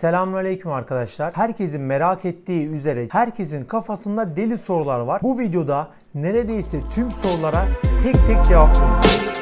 Selamünaleyküm arkadaşlar. Herkesin merak ettiği üzere herkesin kafasında deli sorular var. Bu videoda neredeyse tüm sorulara tek tek cevap vereceğim.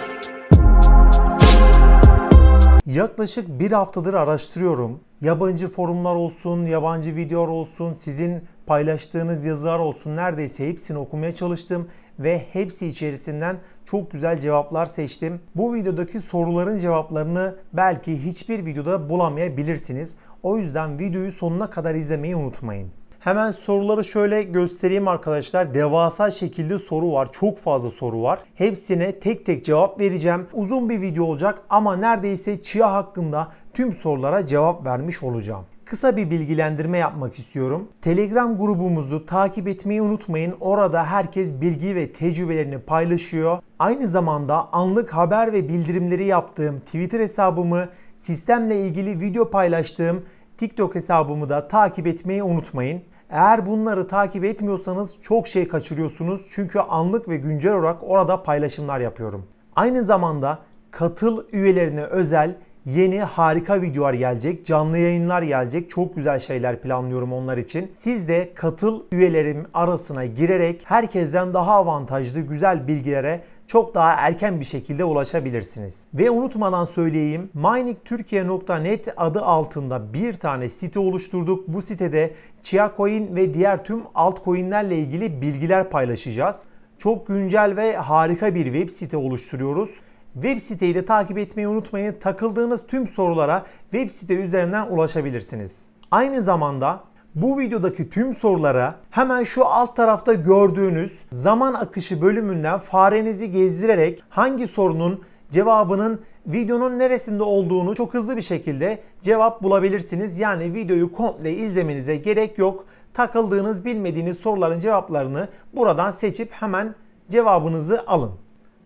Yaklaşık bir haftadır araştırıyorum. Yabancı forumlar olsun, yabancı videolar olsun, sizin paylaştığınız yazılar olsun neredeyse hepsini okumaya çalıştım ve hepsi içerisinden çok güzel cevaplar seçtim. Bu videodaki soruların cevaplarını belki hiçbir videoda bulamayabilirsiniz. O yüzden videoyu sonuna kadar izlemeyi unutmayın. Hemen soruları şöyle göstereyim arkadaşlar. Devasa şekilde soru var. Çok fazla soru var. Hepsine tek tek cevap vereceğim. Uzun bir video olacak ama neredeyse çiğa hakkında tüm sorulara cevap vermiş olacağım kısa bir bilgilendirme yapmak istiyorum. Telegram grubumuzu takip etmeyi unutmayın. Orada herkes bilgi ve tecrübelerini paylaşıyor. Aynı zamanda anlık haber ve bildirimleri yaptığım Twitter hesabımı Sistemle ilgili video paylaştığım TikTok hesabımı da takip etmeyi unutmayın. Eğer bunları takip etmiyorsanız çok şey kaçırıyorsunuz çünkü anlık ve güncel olarak orada paylaşımlar yapıyorum. Aynı zamanda katıl üyelerine özel yeni harika videolar gelecek, canlı yayınlar gelecek. Çok güzel şeyler planlıyorum onlar için. Siz de katıl üyelerim arasına girerek herkesten daha avantajlı güzel bilgilere çok daha erken bir şekilde ulaşabilirsiniz. Ve unutmadan söyleyeyim miningtürkiye.net adı altında bir tane site oluşturduk. Bu sitede Chia Coin ve diğer tüm altcoin'lerle ilgili bilgiler paylaşacağız. Çok güncel ve harika bir web site oluşturuyoruz. Web siteyi de takip etmeyi unutmayın. Takıldığınız tüm sorulara web site üzerinden ulaşabilirsiniz. Aynı zamanda bu videodaki tüm sorulara hemen şu alt tarafta gördüğünüz zaman akışı bölümünden farenizi gezdirerek hangi sorunun cevabının videonun neresinde olduğunu çok hızlı bir şekilde cevap bulabilirsiniz. Yani videoyu komple izlemenize gerek yok. Takıldığınız bilmediğiniz soruların cevaplarını buradan seçip hemen cevabınızı alın.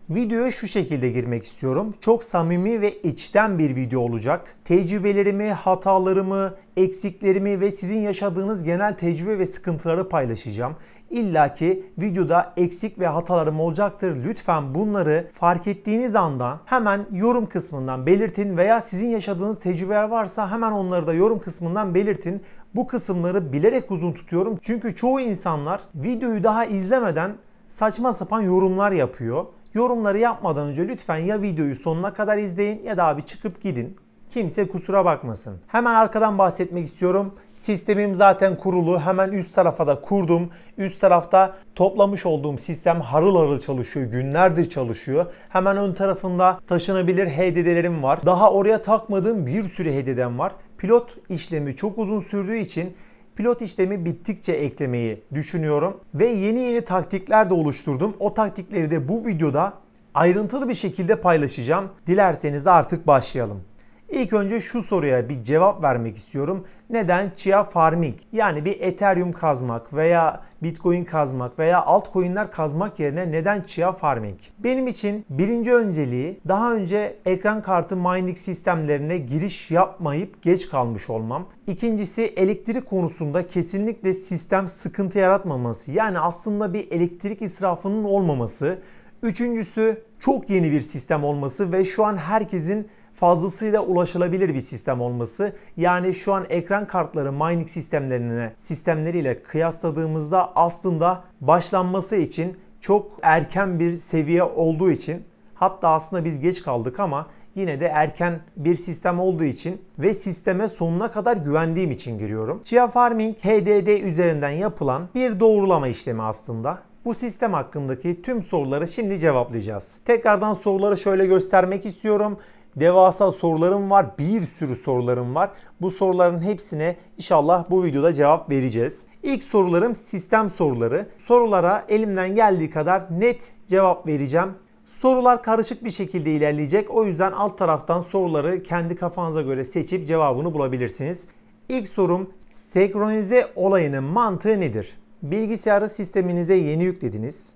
Videoya şu şekilde girmek istiyorum. Çok samimi ve içten bir video olacak. Tecrübelerimi, hatalarımı, eksiklerimi ve sizin yaşadığınız genel tecrübe ve sıkıntıları paylaşacağım. İlla ki videoda eksik ve hatalarım olacaktır. Lütfen bunları fark ettiğiniz anda hemen yorum kısmından belirtin veya sizin yaşadığınız tecrübeler varsa hemen onları da yorum kısmından belirtin. Bu kısımları bilerek uzun tutuyorum çünkü çoğu insanlar videoyu daha izlemeden saçma sapan yorumlar yapıyor. Yorumları yapmadan önce lütfen ya videoyu sonuna kadar izleyin ya da abi çıkıp gidin. Kimse kusura bakmasın. Hemen arkadan bahsetmek istiyorum. Sistemim zaten kurulu. Hemen üst tarafa da kurdum. Üst tarafta toplamış olduğum sistem harıl harıl çalışıyor. Günlerdir çalışıyor. Hemen ön tarafında taşınabilir HDD'lerim var. Daha oraya takmadığım bir sürü HDD'm var. Pilot işlemi çok uzun sürdüğü için pilot işlemi bittikçe eklemeyi düşünüyorum ve yeni yeni taktikler de oluşturdum. O taktikleri de bu videoda ayrıntılı bir şekilde paylaşacağım. Dilerseniz artık başlayalım. İlk önce şu soruya bir cevap vermek istiyorum. Neden Chia Farming? Yani bir Ethereum kazmak veya Bitcoin kazmak veya altcoin'ler kazmak yerine neden Chia Farming? Benim için birinci önceliği daha önce ekran kartı mining sistemlerine giriş yapmayıp geç kalmış olmam. İkincisi elektrik konusunda kesinlikle sistem sıkıntı yaratmaması. Yani aslında bir elektrik israfının olmaması. Üçüncüsü çok yeni bir sistem olması ve şu an herkesin fazlasıyla ulaşılabilir bir sistem olması. Yani şu an ekran kartları mining sistemlerine sistemleriyle kıyasladığımızda aslında başlanması için çok erken bir seviye olduğu için hatta aslında biz geç kaldık ama yine de erken bir sistem olduğu için ve sisteme sonuna kadar güvendiğim için giriyorum. Chia Farming HDD üzerinden yapılan bir doğrulama işlemi aslında. Bu sistem hakkındaki tüm soruları şimdi cevaplayacağız. Tekrardan soruları şöyle göstermek istiyorum. Devasa sorularım var. Bir sürü sorularım var. Bu soruların hepsine inşallah bu videoda cevap vereceğiz. İlk sorularım sistem soruları. Sorulara elimden geldiği kadar net cevap vereceğim. Sorular karışık bir şekilde ilerleyecek. O yüzden alt taraftan soruları kendi kafanıza göre seçip cevabını bulabilirsiniz. İlk sorum senkronize olayının mantığı nedir? Bilgisayarı sisteminize yeni yüklediniz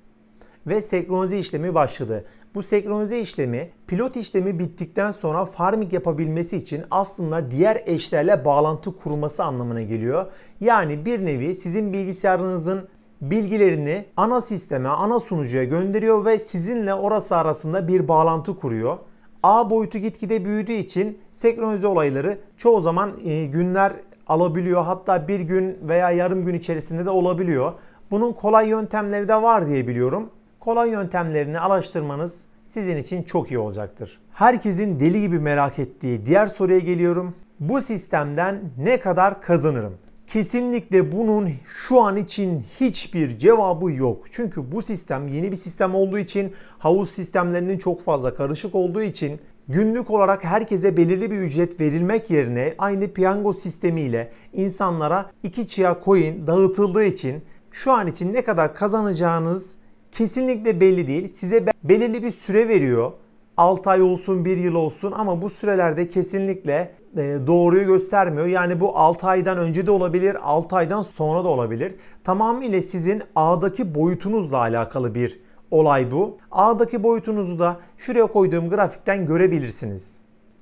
ve senkronize işlemi başladı. Bu senkronize işlemi pilot işlemi bittikten sonra farming yapabilmesi için aslında diğer eşlerle bağlantı kurması anlamına geliyor. Yani bir nevi sizin bilgisayarınızın bilgilerini ana sisteme, ana sunucuya gönderiyor ve sizinle orası arasında bir bağlantı kuruyor. A boyutu gitgide büyüdüğü için senkronize olayları çoğu zaman e, günler alabiliyor. Hatta bir gün veya yarım gün içerisinde de olabiliyor. Bunun kolay yöntemleri de var diye biliyorum kolay yöntemlerini araştırmanız sizin için çok iyi olacaktır. Herkesin deli gibi merak ettiği diğer soruya geliyorum. Bu sistemden ne kadar kazanırım? Kesinlikle bunun şu an için hiçbir cevabı yok. Çünkü bu sistem yeni bir sistem olduğu için, havuz sistemlerinin çok fazla karışık olduğu için günlük olarak herkese belirli bir ücret verilmek yerine aynı piyango sistemiyle insanlara iki çiya coin dağıtıldığı için şu an için ne kadar kazanacağınız kesinlikle belli değil. Size belirli bir süre veriyor. 6 ay olsun 1 yıl olsun ama bu sürelerde kesinlikle e, doğruyu göstermiyor. Yani bu 6 aydan önce de olabilir, 6 aydan sonra da olabilir. Tamamıyla sizin ağdaki boyutunuzla alakalı bir olay bu. Ağdaki boyutunuzu da şuraya koyduğum grafikten görebilirsiniz.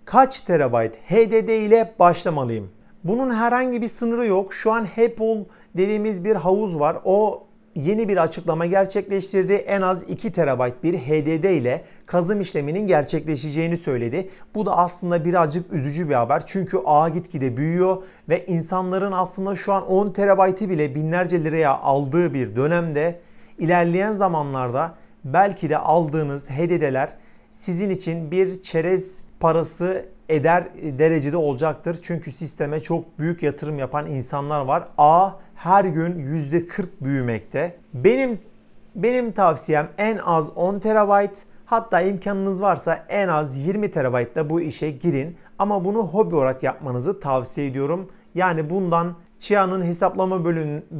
Kaç terabayt HDD ile başlamalıyım? Bunun herhangi bir sınırı yok. Şu an Apple dediğimiz bir havuz var. O yeni bir açıklama gerçekleştirdi. En az 2 terabayt bir HDD ile kazım işleminin gerçekleşeceğini söyledi. Bu da aslında birazcık üzücü bir haber. Çünkü ağ gitgide büyüyor ve insanların aslında şu an 10 terabaytı bile binlerce liraya aldığı bir dönemde ilerleyen zamanlarda belki de aldığınız HDD'ler sizin için bir çerez parası eder e, derecede olacaktır. Çünkü sisteme çok büyük yatırım yapan insanlar var. A her gün %40 büyümekte. Benim benim tavsiyem en az 10 terabayt hatta imkanınız varsa en az 20 terabaytla bu işe girin. Ama bunu hobi olarak yapmanızı tavsiye ediyorum. Yani bundan Chia'nın hesaplama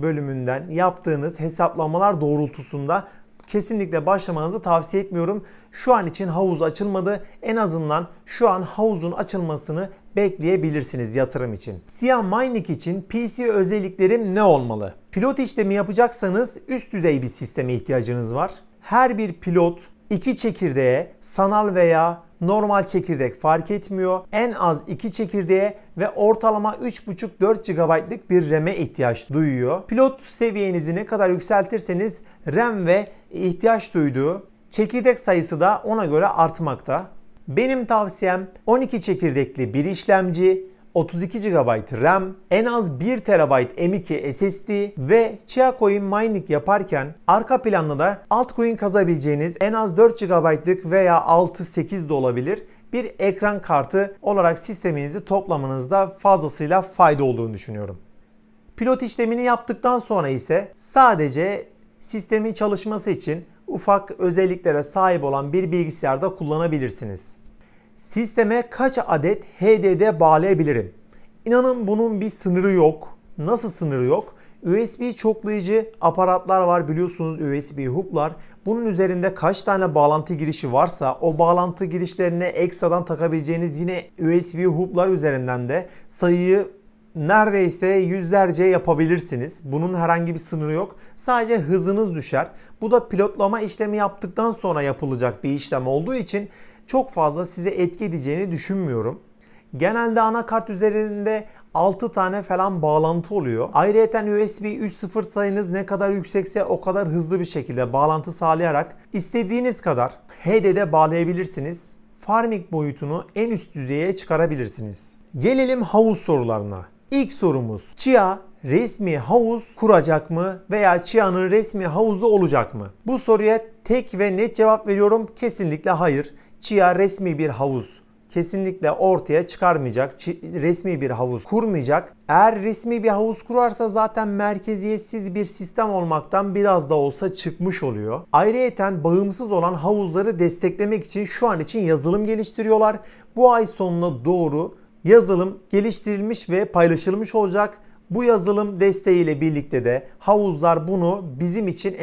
bölümünden yaptığınız hesaplamalar doğrultusunda kesinlikle başlamanızı tavsiye etmiyorum. Şu an için havuz açılmadı. En azından şu an havuzun açılmasını bekleyebilirsiniz yatırım için. Siyah Mining için PC özelliklerim ne olmalı? Pilot işlemi yapacaksanız üst düzey bir sisteme ihtiyacınız var. Her bir pilot iki çekirdeğe sanal veya normal çekirdek fark etmiyor. En az 2 çekirdeğe ve ortalama 3.5-4 GB'lık bir RAM'e ihtiyaç duyuyor. Pilot seviyenizi ne kadar yükseltirseniz RAM ve ihtiyaç duyduğu çekirdek sayısı da ona göre artmakta. Benim tavsiyem 12 çekirdekli bir işlemci, 32 GB RAM, en az 1 TB M2 SSD ve Chia Coin mining yaparken arka planda da altcoin kazabileceğiniz en az 4 GB'lık veya 6-8 de olabilir bir ekran kartı olarak sisteminizi toplamanızda fazlasıyla fayda olduğunu düşünüyorum. Pilot işlemini yaptıktan sonra ise sadece sistemin çalışması için ufak özelliklere sahip olan bir bilgisayarda kullanabilirsiniz sisteme kaç adet HDD bağlayabilirim? İnanın bunun bir sınırı yok. Nasıl sınırı yok? USB çoklayıcı aparatlar var biliyorsunuz USB hub'lar. Bunun üzerinde kaç tane bağlantı girişi varsa o bağlantı girişlerine ekstradan takabileceğiniz yine USB hub'lar üzerinden de sayıyı neredeyse yüzlerce yapabilirsiniz. Bunun herhangi bir sınırı yok. Sadece hızınız düşer. Bu da pilotlama işlemi yaptıktan sonra yapılacak bir işlem olduğu için çok fazla size etki edeceğini düşünmüyorum. Genelde anakart üzerinde 6 tane falan bağlantı oluyor. Ayrıca USB 3.0 sayınız ne kadar yüksekse o kadar hızlı bir şekilde bağlantı sağlayarak istediğiniz kadar HDD bağlayabilirsiniz. Farmik boyutunu en üst düzeye çıkarabilirsiniz. Gelelim havuz sorularına. İlk sorumuz Chia resmi havuz kuracak mı veya Chia'nın resmi havuzu olacak mı? Bu soruya tek ve net cevap veriyorum kesinlikle hayır. Çiğa resmi bir havuz kesinlikle ortaya çıkarmayacak, resmi bir havuz kurmayacak. Eğer resmi bir havuz kurarsa zaten merkeziyetsiz bir sistem olmaktan biraz da olsa çıkmış oluyor. Ayrıyeten bağımsız olan havuzları desteklemek için şu an için yazılım geliştiriyorlar. Bu ay sonuna doğru yazılım geliştirilmiş ve paylaşılmış olacak. Bu yazılım desteğiyle birlikte de havuzlar bunu bizim için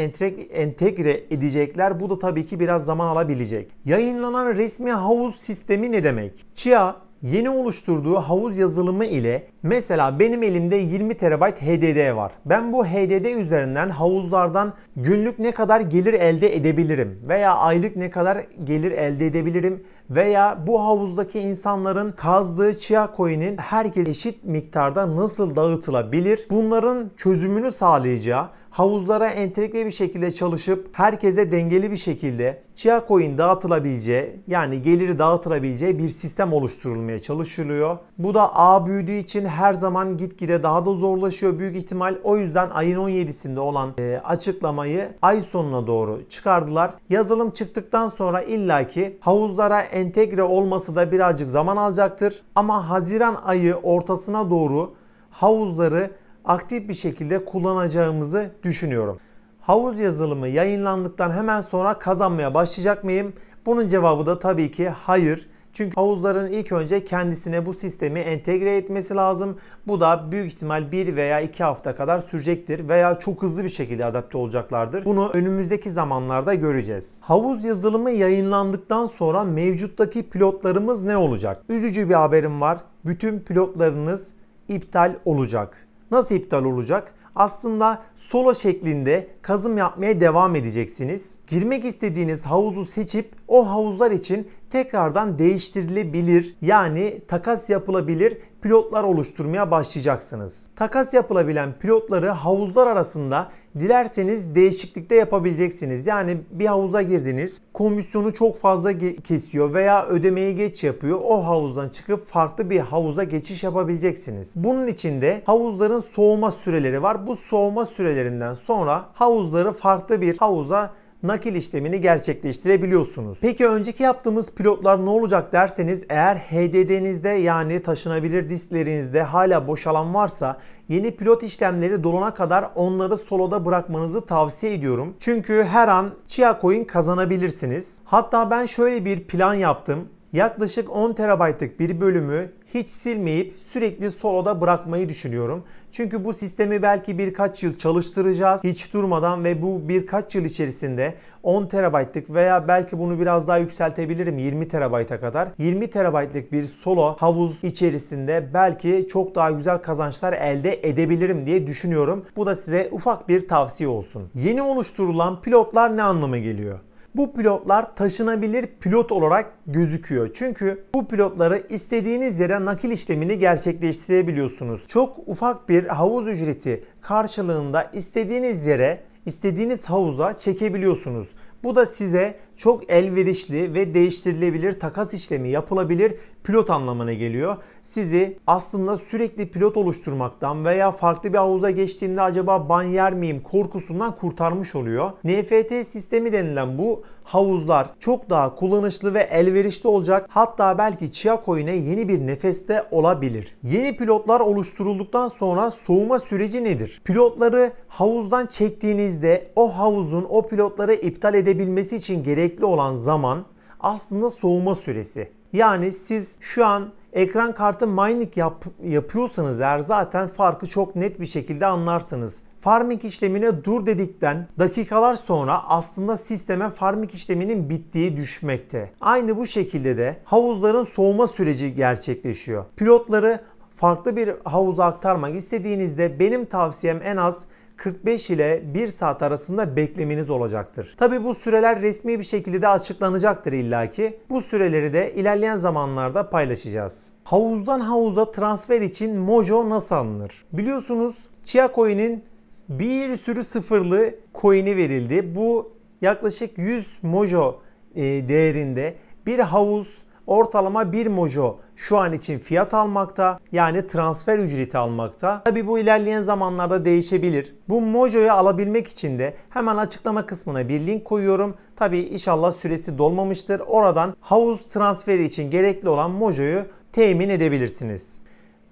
entegre edecekler. Bu da tabii ki biraz zaman alabilecek. Yayınlanan resmi havuz sistemi ne demek? Chia yeni oluşturduğu havuz yazılımı ile mesela benim elimde 20 TB HDD var. Ben bu HDD üzerinden havuzlardan günlük ne kadar gelir elde edebilirim veya aylık ne kadar gelir elde edebilirim veya bu havuzdaki insanların kazdığı chia coin'in herkes eşit miktarda nasıl dağıtılabilir? Bunların çözümünü sağlayacağı havuzlara entegre bir şekilde çalışıp herkese dengeli bir şekilde Chia Coin dağıtılabileceği yani geliri dağıtılabileceği bir sistem oluşturulmaya çalışılıyor. Bu da ağ büyüdüğü için her zaman gitgide daha da zorlaşıyor büyük ihtimal. O yüzden ayın 17'sinde olan e, açıklamayı ay sonuna doğru çıkardılar. Yazılım çıktıktan sonra illaki havuzlara entegre olması da birazcık zaman alacaktır. Ama Haziran ayı ortasına doğru havuzları aktif bir şekilde kullanacağımızı düşünüyorum. Havuz yazılımı yayınlandıktan hemen sonra kazanmaya başlayacak mıyım? Bunun cevabı da tabii ki hayır. Çünkü havuzların ilk önce kendisine bu sistemi entegre etmesi lazım. Bu da büyük ihtimal 1 veya 2 hafta kadar sürecektir veya çok hızlı bir şekilde adapte olacaklardır. Bunu önümüzdeki zamanlarda göreceğiz. Havuz yazılımı yayınlandıktan sonra mevcuttaki pilotlarımız ne olacak? Üzücü bir haberim var. Bütün pilotlarınız iptal olacak nasıl iptal olacak? Aslında solo şeklinde kazım yapmaya devam edeceksiniz. Girmek istediğiniz havuzu seçip o havuzlar için tekrardan değiştirilebilir yani takas yapılabilir pilotlar oluşturmaya başlayacaksınız. Takas yapılabilen pilotları havuzlar arasında dilerseniz değişiklikte de yapabileceksiniz. Yani bir havuza girdiniz, komisyonu çok fazla kesiyor veya ödemeyi geç yapıyor. O havuzdan çıkıp farklı bir havuza geçiş yapabileceksiniz. Bunun için de havuzların soğuma süreleri var. Bu soğuma sürelerinden sonra havuzları farklı bir havuza nakil işlemini gerçekleştirebiliyorsunuz. Peki önceki yaptığımız pilotlar ne olacak derseniz eğer HDD'nizde yani taşınabilir disklerinizde hala boşalan varsa yeni pilot işlemleri dolana kadar onları soloda bırakmanızı tavsiye ediyorum. Çünkü her an Chia Coin kazanabilirsiniz. Hatta ben şöyle bir plan yaptım. Yaklaşık 10 terabaytlık bir bölümü hiç silmeyip sürekli soloda bırakmayı düşünüyorum. Çünkü bu sistemi belki birkaç yıl çalıştıracağız hiç durmadan ve bu birkaç yıl içerisinde 10 terabaytlık veya belki bunu biraz daha yükseltebilirim 20 terabayta kadar. 20 terabaytlık bir solo havuz içerisinde belki çok daha güzel kazançlar elde edebilirim diye düşünüyorum. Bu da size ufak bir tavsiye olsun. Yeni oluşturulan pilotlar ne anlama geliyor? bu pilotlar taşınabilir pilot olarak gözüküyor. Çünkü bu pilotları istediğiniz yere nakil işlemini gerçekleştirebiliyorsunuz. Çok ufak bir havuz ücreti karşılığında istediğiniz yere istediğiniz havuza çekebiliyorsunuz. Bu da size çok elverişli ve değiştirilebilir takas işlemi yapılabilir pilot anlamına geliyor. Sizi aslında sürekli pilot oluşturmaktan veya farklı bir havuza geçtiğimde acaba ban yer miyim korkusundan kurtarmış oluyor. NFT sistemi denilen bu havuzlar çok daha kullanışlı ve elverişli olacak. Hatta belki Chia Coin'e yeni bir nefeste olabilir. Yeni pilotlar oluşturulduktan sonra soğuma süreci nedir? Pilotları havuzdan çektiğinizde o havuzun o pilotları iptal edebilmesi için gerekli gerekli olan zaman aslında soğuma süresi. Yani siz şu an ekran kartı mining yap, yapıyorsanız eğer zaten farkı çok net bir şekilde anlarsınız. Farming işlemine dur dedikten dakikalar sonra aslında sisteme farming işleminin bittiği düşmekte. Aynı bu şekilde de havuzların soğuma süreci gerçekleşiyor. Pilotları farklı bir havuza aktarmak istediğinizde benim tavsiyem en az 45 ile 1 saat arasında beklemeniz olacaktır. Tabi bu süreler resmi bir şekilde de açıklanacaktır illaki. Bu süreleri de ilerleyen zamanlarda paylaşacağız. Havuzdan havuza transfer için Mojo nasıl alınır? Biliyorsunuz Chia Coin'in bir sürü sıfırlı coin'i verildi. Bu yaklaşık 100 Mojo e, değerinde bir havuz ortalama 1 mojo şu an için fiyat almakta yani transfer ücreti almakta. Tabi bu ilerleyen zamanlarda değişebilir. Bu mojoyu alabilmek için de hemen açıklama kısmına bir link koyuyorum. Tabi inşallah süresi dolmamıştır. Oradan havuz transferi için gerekli olan mojoyu temin edebilirsiniz.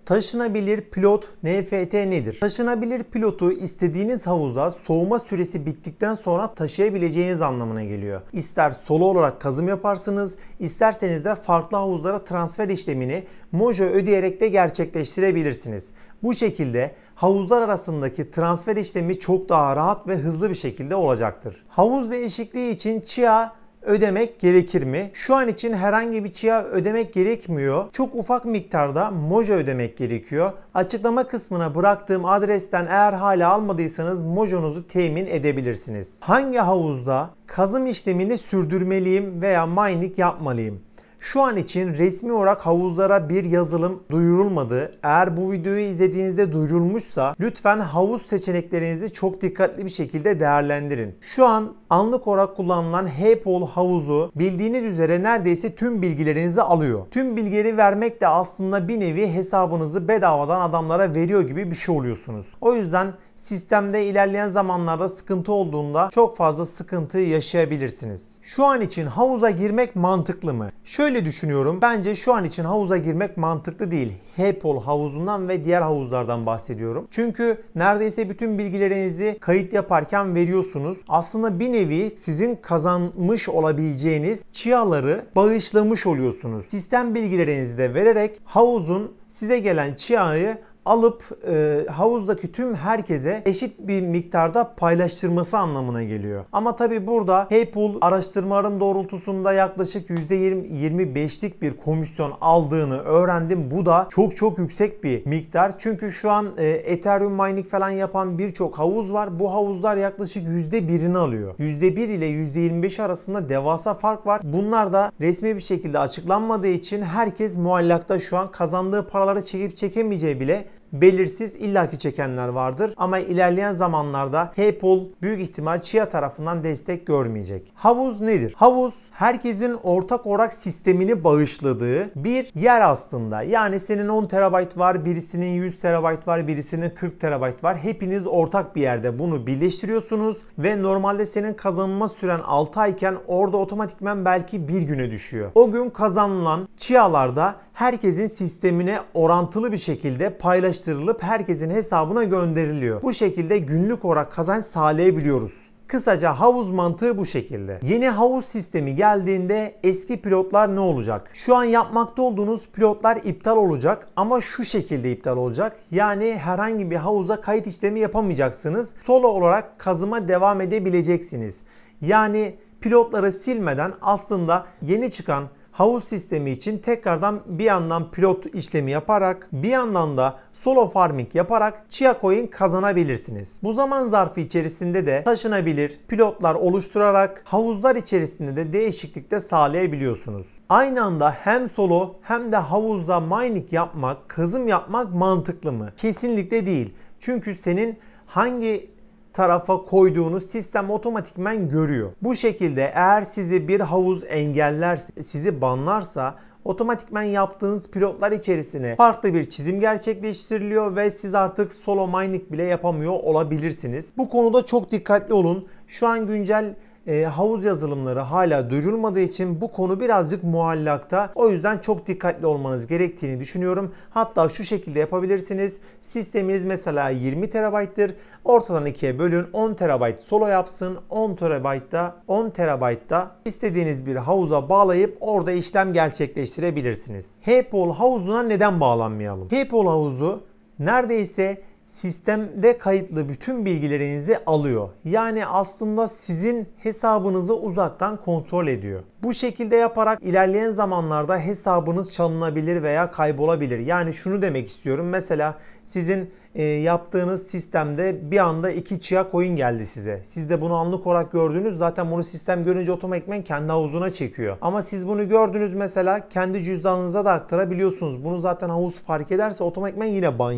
Taşınabilir pilot NFT nedir? Taşınabilir pilotu istediğiniz havuza soğuma süresi bittikten sonra taşıyabileceğiniz anlamına geliyor. İster solo olarak kazım yaparsınız, isterseniz de farklı havuzlara transfer işlemini Mojo ödeyerek de gerçekleştirebilirsiniz. Bu şekilde havuzlar arasındaki transfer işlemi çok daha rahat ve hızlı bir şekilde olacaktır. Havuz değişikliği için Chia ödemek gerekir mi? Şu an için herhangi bir çiğa ödemek gerekmiyor. Çok ufak miktarda Mojo ödemek gerekiyor. Açıklama kısmına bıraktığım adresten eğer hala almadıysanız Mojo'nuzu temin edebilirsiniz. Hangi havuzda kazım işlemini sürdürmeliyim veya mining yapmalıyım? Şu an için resmi olarak havuzlara bir yazılım duyurulmadı. Eğer bu videoyu izlediğinizde duyurulmuşsa lütfen havuz seçeneklerinizi çok dikkatli bir şekilde değerlendirin. Şu an anlık olarak kullanılan Heypol havuzu bildiğiniz üzere neredeyse tüm bilgilerinizi alıyor. Tüm bilgileri vermek de aslında bir nevi hesabınızı bedavadan adamlara veriyor gibi bir şey oluyorsunuz. O yüzden sistemde ilerleyen zamanlarda sıkıntı olduğunda çok fazla sıkıntı yaşayabilirsiniz. Şu an için havuza girmek mantıklı mı? Şöyle düşünüyorum. Bence şu an için havuza girmek mantıklı değil. Hepol havuzundan ve diğer havuzlardan bahsediyorum. Çünkü neredeyse bütün bilgilerinizi kayıt yaparken veriyorsunuz. Aslında bir nevi sizin kazanmış olabileceğiniz çiyaları bağışlamış oluyorsunuz. Sistem bilgilerinizi de vererek havuzun size gelen çiyağı alıp e, havuzdaki tüm herkese eşit bir miktarda paylaştırması anlamına geliyor. Ama tabi burada Heypool araştırmalarım doğrultusunda yaklaşık %20-25'lik bir komisyon aldığını öğrendim. Bu da çok çok yüksek bir miktar. Çünkü şu an e, Ethereum mining falan yapan birçok havuz var. Bu havuzlar yaklaşık %1'ini alıyor. %1 ile %25 arasında devasa fark var. Bunlar da resmi bir şekilde açıklanmadığı için herkes muallakta şu an kazandığı paraları çekip çekemeyeceği bile belirsiz illaki çekenler vardır. Ama ilerleyen zamanlarda PayPal büyük ihtimal Chia tarafından destek görmeyecek. Havuz nedir? Havuz herkesin ortak olarak sistemini bağışladığı bir yer aslında. Yani senin 10 terabayt var, birisinin 100 terabayt var, birisinin 40 terabayt var. Hepiniz ortak bir yerde bunu birleştiriyorsunuz ve normalde senin kazanma süren 6 ayken orada otomatikmen belki bir güne düşüyor. O gün kazanılan chia'larda herkesin sistemine orantılı bir şekilde paylaştığı karıştırılıp herkesin hesabına gönderiliyor. Bu şekilde günlük olarak kazanç sağlayabiliyoruz. Kısaca havuz mantığı bu şekilde. Yeni havuz sistemi geldiğinde eski pilotlar ne olacak? Şu an yapmakta olduğunuz pilotlar iptal olacak ama şu şekilde iptal olacak. Yani herhangi bir havuza kayıt işlemi yapamayacaksınız. Solo olarak kazıma devam edebileceksiniz. Yani pilotları silmeden aslında yeni çıkan havuz sistemi için tekrardan bir yandan pilot işlemi yaparak bir yandan da solo farming yaparak Chia Coin kazanabilirsiniz. Bu zaman zarfı içerisinde de taşınabilir pilotlar oluşturarak havuzlar içerisinde de değişiklik de sağlayabiliyorsunuz. Aynı anda hem solo hem de havuzda mining yapmak, kazım yapmak mantıklı mı? Kesinlikle değil. Çünkü senin hangi tarafa koyduğunuz sistem otomatikmen görüyor. Bu şekilde eğer sizi bir havuz engeller sizi banlarsa otomatikmen yaptığınız pilotlar içerisine farklı bir çizim gerçekleştiriliyor ve siz artık solo mining bile yapamıyor olabilirsiniz. Bu konuda çok dikkatli olun. Şu an güncel e, havuz yazılımları hala duyurulmadığı için bu konu birazcık muallakta. O yüzden çok dikkatli olmanız gerektiğini düşünüyorum. Hatta şu şekilde yapabilirsiniz. Sisteminiz mesela 20 terabayttır. Ortadan ikiye bölün. 10 terabayt solo yapsın. 10 terabaytta 10 terabaytta istediğiniz bir havuza bağlayıp orada işlem gerçekleştirebilirsiniz. Hepol havuzuna neden bağlanmayalım? Hepol havuzu neredeyse sistemde kayıtlı bütün bilgilerinizi alıyor. Yani aslında sizin hesabınızı uzaktan kontrol ediyor. Bu şekilde yaparak ilerleyen zamanlarda hesabınız çalınabilir veya kaybolabilir. Yani şunu demek istiyorum. Mesela sizin e, yaptığınız sistemde bir anda iki chia coin geldi size. Siz de bunu anlık olarak gördünüz. Zaten bunu sistem görünce otomatikmen kendi havuzuna çekiyor. Ama siz bunu gördünüz mesela kendi cüzdanınıza da aktarabiliyorsunuz. Bunu zaten havuz fark ederse otomatikmen yine ban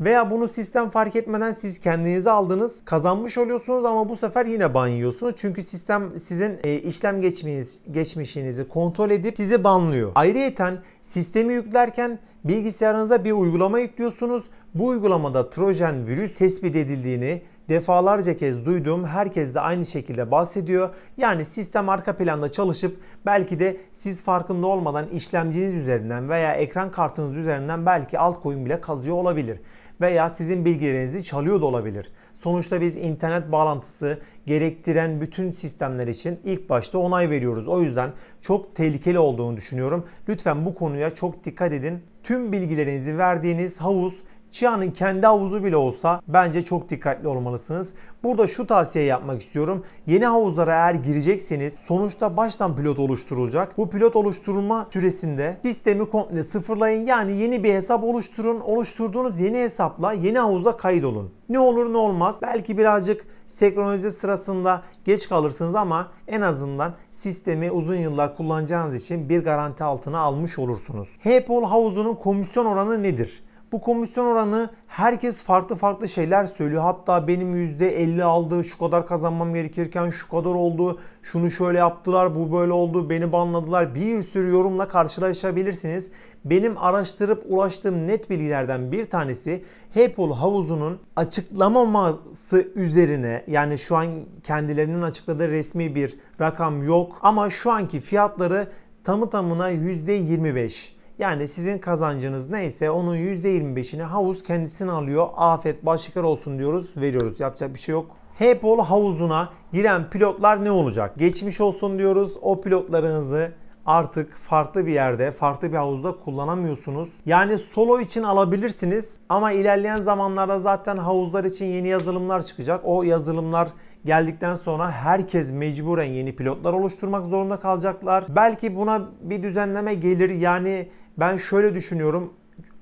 Veya bunu sistem fark etmeden siz kendinize aldınız. Kazanmış oluyorsunuz ama bu sefer yine ban Çünkü sistem sizin e, işlem geçmişiniz, geçmişinizi kontrol edip sizi banlıyor. Ayrıyeten sistemi yüklerken bilgisayarınıza bir uygulama yüklüyorsunuz. Bu uygulamada trojan virüs tespit edildiğini defalarca kez duydum. herkes de aynı şekilde bahsediyor. Yani sistem arka planda çalışıp belki de siz farkında olmadan işlemciniz üzerinden veya ekran kartınız üzerinden belki altcoin bile kazıyor olabilir veya sizin bilgilerinizi çalıyor da olabilir. Sonuçta biz internet bağlantısı gerektiren bütün sistemler için ilk başta onay veriyoruz. O yüzden çok tehlikeli olduğunu düşünüyorum. Lütfen bu konuya çok dikkat edin. Tüm bilgilerinizi verdiğiniz havuz Chia'nın kendi havuzu bile olsa bence çok dikkatli olmalısınız. Burada şu tavsiye yapmak istiyorum. Yeni havuzlara eğer girecekseniz sonuçta baştan pilot oluşturulacak. Bu pilot oluşturulma süresinde sistemi komple sıfırlayın. Yani yeni bir hesap oluşturun. Oluşturduğunuz yeni hesapla yeni havuza kaydolun. Ne olur ne olmaz. Belki birazcık senkronize sırasında geç kalırsınız ama en azından sistemi uzun yıllar kullanacağınız için bir garanti altına almış olursunuz. Hepol havuzunun komisyon oranı nedir? Bu komisyon oranı herkes farklı farklı şeyler söylüyor. Hatta benim %50 aldığı şu kadar kazanmam gerekirken şu kadar oldu, şunu şöyle yaptılar, bu böyle oldu, beni banladılar. Bir sürü yorumla karşılaşabilirsiniz. Benim araştırıp ulaştığım net bilgilerden bir tanesi Heypol havuzunun açıklamaması üzerine yani şu an kendilerinin açıkladığı resmi bir rakam yok ama şu anki fiyatları tamı tamına %25. Yani sizin kazancınız neyse onun %25'ini havuz kendisini alıyor. Afet başlıklar olsun diyoruz veriyoruz. Yapacak bir şey yok. Heypol havuzuna giren pilotlar ne olacak? Geçmiş olsun diyoruz. O pilotlarınızı artık farklı bir yerde, farklı bir havuzda kullanamıyorsunuz. Yani solo için alabilirsiniz ama ilerleyen zamanlarda zaten havuzlar için yeni yazılımlar çıkacak. O yazılımlar geldikten sonra herkes mecburen yeni pilotlar oluşturmak zorunda kalacaklar. Belki buna bir düzenleme gelir. Yani ben şöyle düşünüyorum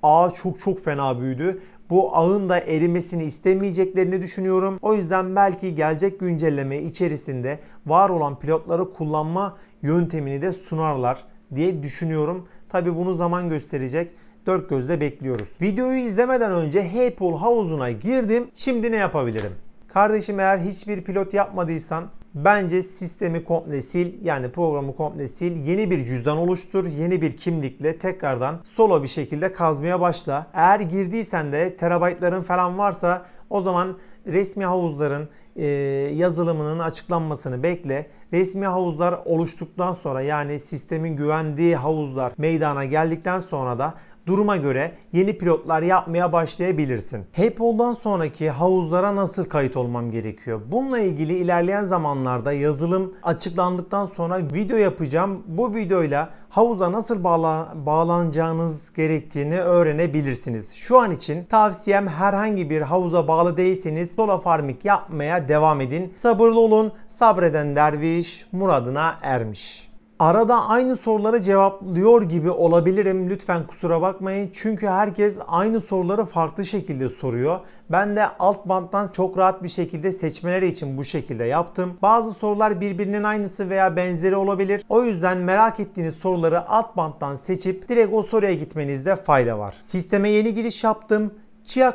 ağ çok çok fena büyüdü. Bu ağın da erimesini istemeyeceklerini düşünüyorum. O yüzden belki gelecek güncelleme içerisinde var olan pilotları kullanma yöntemini de sunarlar diye düşünüyorum. Tabi bunu zaman gösterecek. Dört gözle bekliyoruz. Videoyu izlemeden önce Heypool havuzuna girdim. Şimdi ne yapabilirim? Kardeşim eğer hiçbir pilot yapmadıysan bence sistemi komple sil yani programı komple sil. Yeni bir cüzdan oluştur. Yeni bir kimlikle tekrardan solo bir şekilde kazmaya başla. Eğer girdiysen de terabaytların falan varsa o zaman resmi havuzların e, yazılımının açıklanmasını bekle. Resmi havuzlar oluştuktan sonra yani sistemin güvendiği havuzlar meydana geldikten sonra da duruma göre yeni pilotlar yapmaya başlayabilirsin. PayPal'dan sonraki havuzlara nasıl kayıt olmam gerekiyor? Bununla ilgili ilerleyen zamanlarda yazılım açıklandıktan sonra video yapacağım. Bu videoyla havuza nasıl bağla bağlanacağınız gerektiğini öğrenebilirsiniz. Şu an için tavsiyem herhangi bir havuza bağlı değilseniz sola farming yapmaya devam edin. Sabırlı olun. Sabreden derviş muradına ermiş. Arada aynı soruları cevaplıyor gibi olabilirim. Lütfen kusura bakmayın. Çünkü herkes aynı soruları farklı şekilde soruyor. Ben de alt banttan çok rahat bir şekilde seçmeleri için bu şekilde yaptım. Bazı sorular birbirinin aynısı veya benzeri olabilir. O yüzden merak ettiğiniz soruları alt banttan seçip direkt o soruya gitmenizde fayda var. Sisteme yeni giriş yaptım. Chia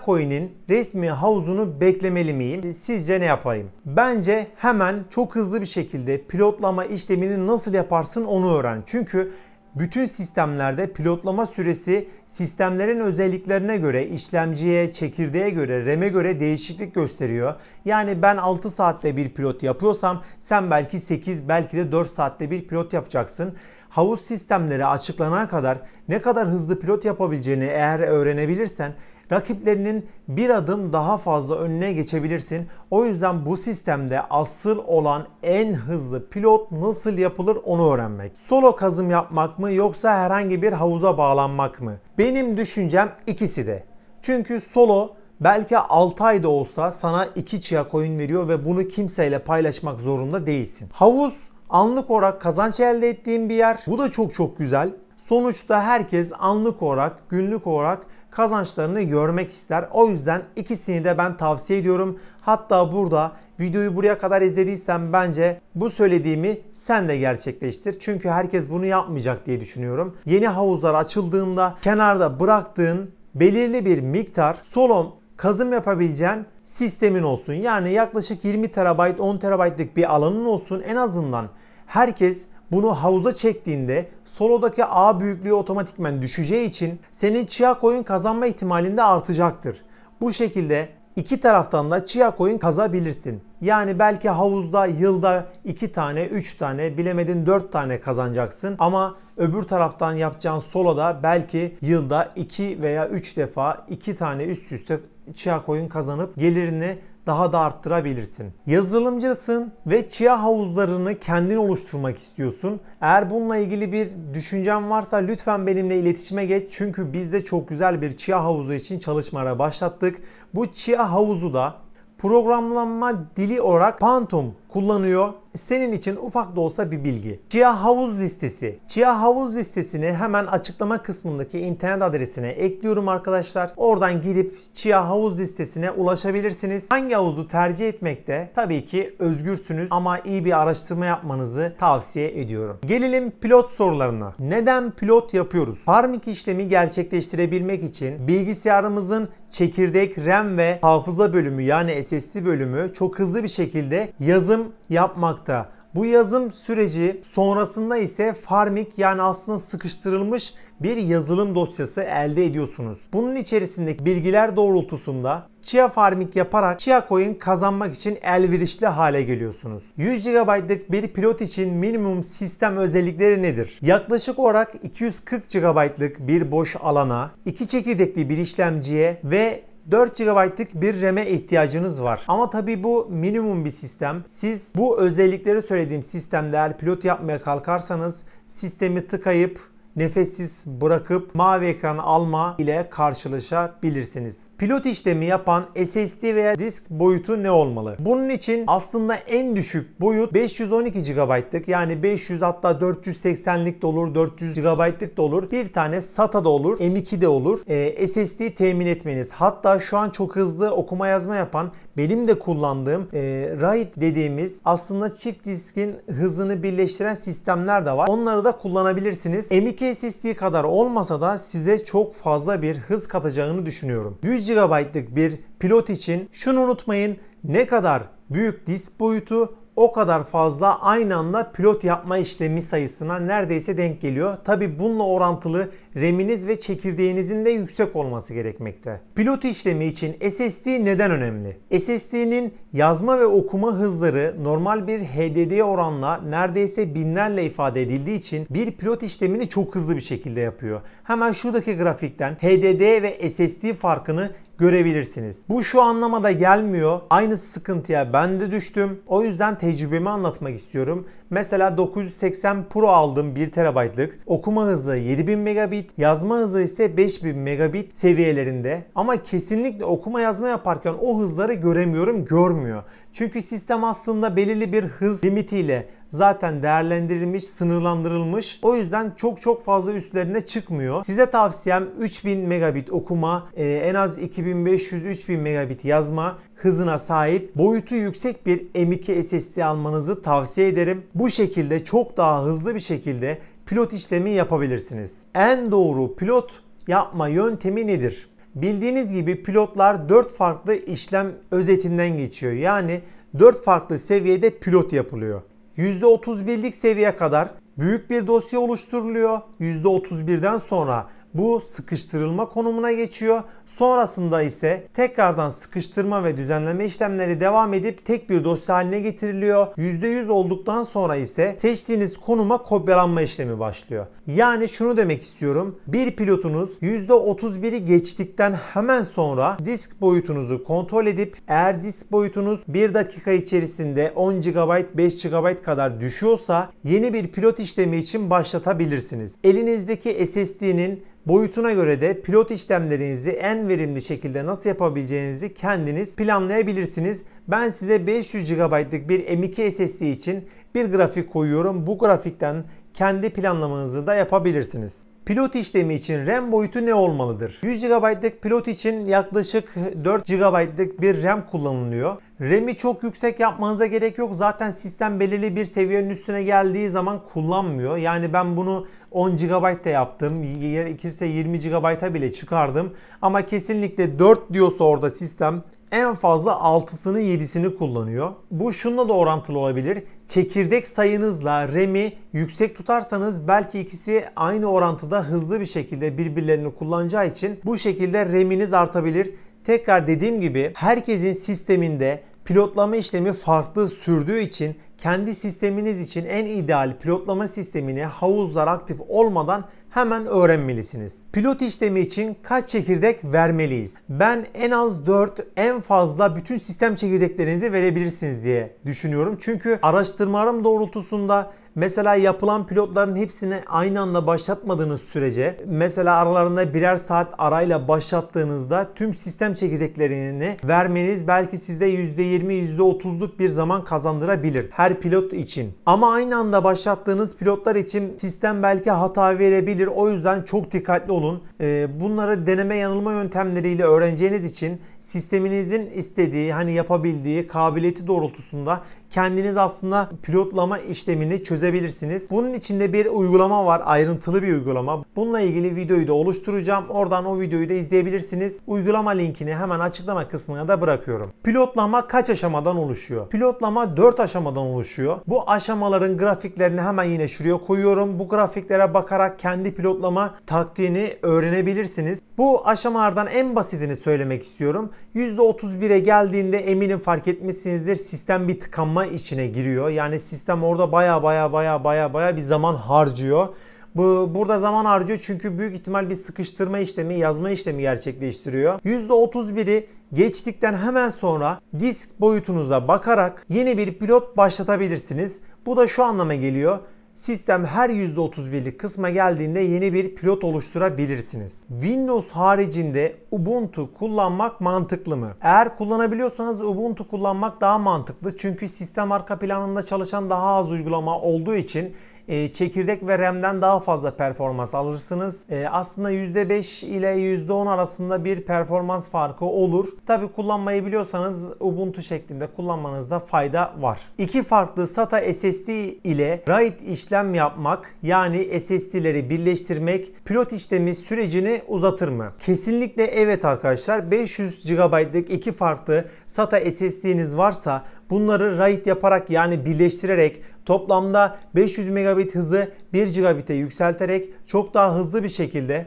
resmi havuzunu beklemeli miyim? Sizce ne yapayım? Bence hemen çok hızlı bir şekilde pilotlama işlemini nasıl yaparsın onu öğren. Çünkü bütün sistemlerde pilotlama süresi sistemlerin özelliklerine göre, işlemciye, çekirdeğe göre, RAM'e göre değişiklik gösteriyor. Yani ben 6 saatte bir pilot yapıyorsam sen belki 8 belki de 4 saatte bir pilot yapacaksın. Havuz sistemleri açıklanana kadar ne kadar hızlı pilot yapabileceğini eğer öğrenebilirsen rakiplerinin bir adım daha fazla önüne geçebilirsin. O yüzden bu sistemde asıl olan en hızlı pilot nasıl yapılır onu öğrenmek. Solo kazım yapmak mı yoksa herhangi bir havuza bağlanmak mı? Benim düşüncem ikisi de. Çünkü solo belki 6 ayda olsa sana 2 chia koyun veriyor ve bunu kimseyle paylaşmak zorunda değilsin. Havuz anlık olarak kazanç elde ettiğin bir yer. Bu da çok çok güzel. Sonuçta herkes anlık olarak, günlük olarak kazançlarını görmek ister. O yüzden ikisini de ben tavsiye ediyorum. Hatta burada videoyu buraya kadar izlediysen bence bu söylediğimi sen de gerçekleştir. Çünkü herkes bunu yapmayacak diye düşünüyorum. Yeni havuzlar açıldığında kenarda bıraktığın belirli bir miktar solon kazım yapabileceğin sistemin olsun. Yani yaklaşık 20 terabayt 10 terabaytlık bir alanın olsun en azından herkes bunu havuza çektiğinde solodaki A büyüklüğü otomatikmen düşeceği için senin chia coin kazanma ihtimalinde artacaktır. Bu şekilde iki taraftan da chia coin kazabilirsin. Yani belki havuzda yılda 2 tane, 3 tane, bilemedin 4 tane kazanacaksın. Ama öbür taraftan yapacağın soloda belki yılda 2 veya 3 defa 2 tane üst üste chia coin kazanıp gelirini daha da arttırabilirsin. Yazılımcısın ve chia havuzlarını kendin oluşturmak istiyorsun. Eğer bununla ilgili bir düşüncen varsa lütfen benimle iletişime geç. Çünkü biz de çok güzel bir chia havuzu için çalışmalara başlattık. Bu chia havuzu da programlanma dili olarak Pantum kullanıyor. Senin için ufak da olsa bir bilgi. Chia havuz listesi. Chia havuz listesini hemen açıklama kısmındaki internet adresine ekliyorum arkadaşlar. Oradan girip Chia havuz listesine ulaşabilirsiniz. Hangi havuzu tercih etmekte tabii ki özgürsünüz ama iyi bir araştırma yapmanızı tavsiye ediyorum. Gelelim pilot sorularına. Neden pilot yapıyoruz? Farmik işlemi gerçekleştirebilmek için bilgisayarımızın çekirdek, RAM ve hafıza bölümü yani SSD bölümü çok hızlı bir şekilde yazım yazım yapmakta. Bu yazım süreci sonrasında ise farmik yani aslında sıkıştırılmış bir yazılım dosyası elde ediyorsunuz. Bunun içerisindeki bilgiler doğrultusunda Chia Farming yaparak Chia Coin kazanmak için elverişli hale geliyorsunuz. 100 GB'lık bir pilot için minimum sistem özellikleri nedir? Yaklaşık olarak 240 GB'lık bir boş alana, 2 çekirdekli bir işlemciye ve 4 GB'lık bir RAM'e ihtiyacınız var. Ama tabii bu minimum bir sistem. Siz bu özellikleri söylediğim sistemde eğer pilot yapmaya kalkarsanız sistemi tıkayıp nefessiz bırakıp mavi ekran alma ile karşılaşabilirsiniz. Pilot işlemi yapan SSD veya disk boyutu ne olmalı? Bunun için aslında en düşük boyut 512 GB'lık yani 500 hatta 480'lik de olur, 400 GB'lık da olur. Bir tane SATA da olur, M2 de olur. E, ee, SSD temin etmeniz. Hatta şu an çok hızlı okuma yazma yapan benim de kullandığım e, RAID dediğimiz aslında çift diskin hızını birleştiren sistemler de var. Onları da kullanabilirsiniz. M2 2 SSD kadar olmasa da size çok fazla bir hız katacağını düşünüyorum. 100 GB'lık bir pilot için şunu unutmayın ne kadar büyük disk boyutu o kadar fazla aynı anda pilot yapma işlemi sayısına neredeyse denk geliyor. Tabi bununla orantılı reminiz ve çekirdeğinizin de yüksek olması gerekmekte. Pilot işlemi için SSD neden önemli? SSD'nin yazma ve okuma hızları normal bir HDD oranla neredeyse binlerle ifade edildiği için bir pilot işlemini çok hızlı bir şekilde yapıyor. Hemen şuradaki grafikten HDD ve SSD farkını görebilirsiniz. Bu şu anlamada gelmiyor. Aynı sıkıntıya ben de düştüm. O yüzden tecrübemi anlatmak istiyorum. Mesela 980 Pro aldım 1 TB'lık. Okuma hızı 7000 megabit, yazma hızı ise 5000 megabit seviyelerinde. Ama kesinlikle okuma yazma yaparken o hızları göremiyorum, görmüyor. Çünkü sistem aslında belirli bir hız limitiyle zaten değerlendirilmiş, sınırlandırılmış. O yüzden çok çok fazla üstlerine çıkmıyor. Size tavsiyem 3000 megabit okuma, e, en az 2500-3000 megabit yazma hızına sahip boyutu yüksek bir M2 SSD almanızı tavsiye ederim. Bu şekilde çok daha hızlı bir şekilde pilot işlemi yapabilirsiniz. En doğru pilot yapma yöntemi nedir? Bildiğiniz gibi pilotlar 4 farklı işlem özetinden geçiyor. Yani 4 farklı seviyede pilot yapılıyor. %31'lik seviye kadar büyük bir dosya oluşturuluyor. %31'den sonra bu sıkıştırılma konumuna geçiyor. Sonrasında ise tekrardan sıkıştırma ve düzenleme işlemleri devam edip tek bir dosya haline getiriliyor. %100 olduktan sonra ise seçtiğiniz konuma kopyalanma işlemi başlıyor. Yani şunu demek istiyorum. Bir pilotunuz %31'i geçtikten hemen sonra disk boyutunuzu kontrol edip eğer disk boyutunuz 1 dakika içerisinde 10 GB 5 GB kadar düşüyorsa yeni bir pilot işlemi için başlatabilirsiniz. Elinizdeki SSD'nin Boyutuna göre de pilot işlemlerinizi en verimli şekilde nasıl yapabileceğinizi kendiniz planlayabilirsiniz. Ben size 500 GB'lık bir M2 SSD için bir grafik koyuyorum. Bu grafikten kendi planlamanızı da yapabilirsiniz. Pilot işlemi için RAM boyutu ne olmalıdır? 100 GB'lık pilot için yaklaşık 4 GB'lık bir RAM kullanılıyor. RAM'i çok yüksek yapmanıza gerek yok. Zaten sistem belirli bir seviyenin üstüne geldiği zaman kullanmıyor. Yani ben bunu 10 GB da yaptım. Gerekirse 20 GB'a bile çıkardım. Ama kesinlikle 4 diyorsa orada sistem en fazla 6'sını 7'sini kullanıyor. Bu şununla da orantılı olabilir. Çekirdek sayınızla REM'i yüksek tutarsanız belki ikisi aynı orantıda hızlı bir şekilde birbirlerini kullanacağı için bu şekilde REM'iniz artabilir. Tekrar dediğim gibi herkesin sisteminde pilotlama işlemi farklı sürdüğü için kendi sisteminiz için en ideal pilotlama sistemini havuzlar aktif olmadan hemen öğrenmelisiniz. Pilot işlemi için kaç çekirdek vermeliyiz? Ben en az 4, en fazla bütün sistem çekirdeklerinizi verebilirsiniz diye düşünüyorum. Çünkü araştırmalarım doğrultusunda Mesela yapılan pilotların hepsini aynı anda başlatmadığınız sürece mesela aralarında birer saat arayla başlattığınızda tüm sistem çekirdeklerini vermeniz belki sizde %20 %30'luk bir zaman kazandırabilir her pilot için. Ama aynı anda başlattığınız pilotlar için sistem belki hata verebilir. O yüzden çok dikkatli olun. Ee, bunları deneme yanılma yöntemleriyle öğreneceğiniz için sisteminizin istediği, hani yapabildiği kabiliyeti doğrultusunda kendiniz aslında pilotlama işlemini çözebilirsiniz. Bunun içinde bir uygulama var, ayrıntılı bir uygulama. Bununla ilgili videoyu da oluşturacağım. Oradan o videoyu da izleyebilirsiniz. Uygulama linkini hemen açıklama kısmına da bırakıyorum. Pilotlama kaç aşamadan oluşuyor? Pilotlama 4 aşamadan oluşuyor. Bu aşamaların grafiklerini hemen yine şuraya koyuyorum. Bu grafiklere bakarak kendi pilotlama taktiğini öğrenebilirsiniz. Bu aşamalardan en basitini söylemek istiyorum. %31'e geldiğinde eminim fark etmişsinizdir sistem bir tıkanma içine giriyor. Yani sistem orada baya baya baya baya baya bir zaman harcıyor. Bu, burada zaman harcıyor çünkü büyük ihtimal bir sıkıştırma işlemi, yazma işlemi gerçekleştiriyor. %31'i geçtikten hemen sonra disk boyutunuza bakarak yeni bir pilot başlatabilirsiniz. Bu da şu anlama geliyor sistem her %31'lik kısma geldiğinde yeni bir pilot oluşturabilirsiniz. Windows haricinde Ubuntu kullanmak mantıklı mı? Eğer kullanabiliyorsanız Ubuntu kullanmak daha mantıklı çünkü sistem arka planında çalışan daha az uygulama olduğu için e, çekirdek ve RAM'den daha fazla performans alırsınız. E, aslında %5 ile %10 arasında bir performans farkı olur. Tabi kullanmayı biliyorsanız Ubuntu şeklinde kullanmanızda fayda var. İki farklı SATA SSD ile RAID işlem yapmak yani SSD'leri birleştirmek pilot işlemi sürecini uzatır mı? Kesinlikle evet arkadaşlar. 500 GB'lık iki farklı SATA SSD'niz varsa Bunları RAID yaparak yani birleştirerek toplamda 500 megabit hızı 1 gigabite yükselterek çok daha hızlı bir şekilde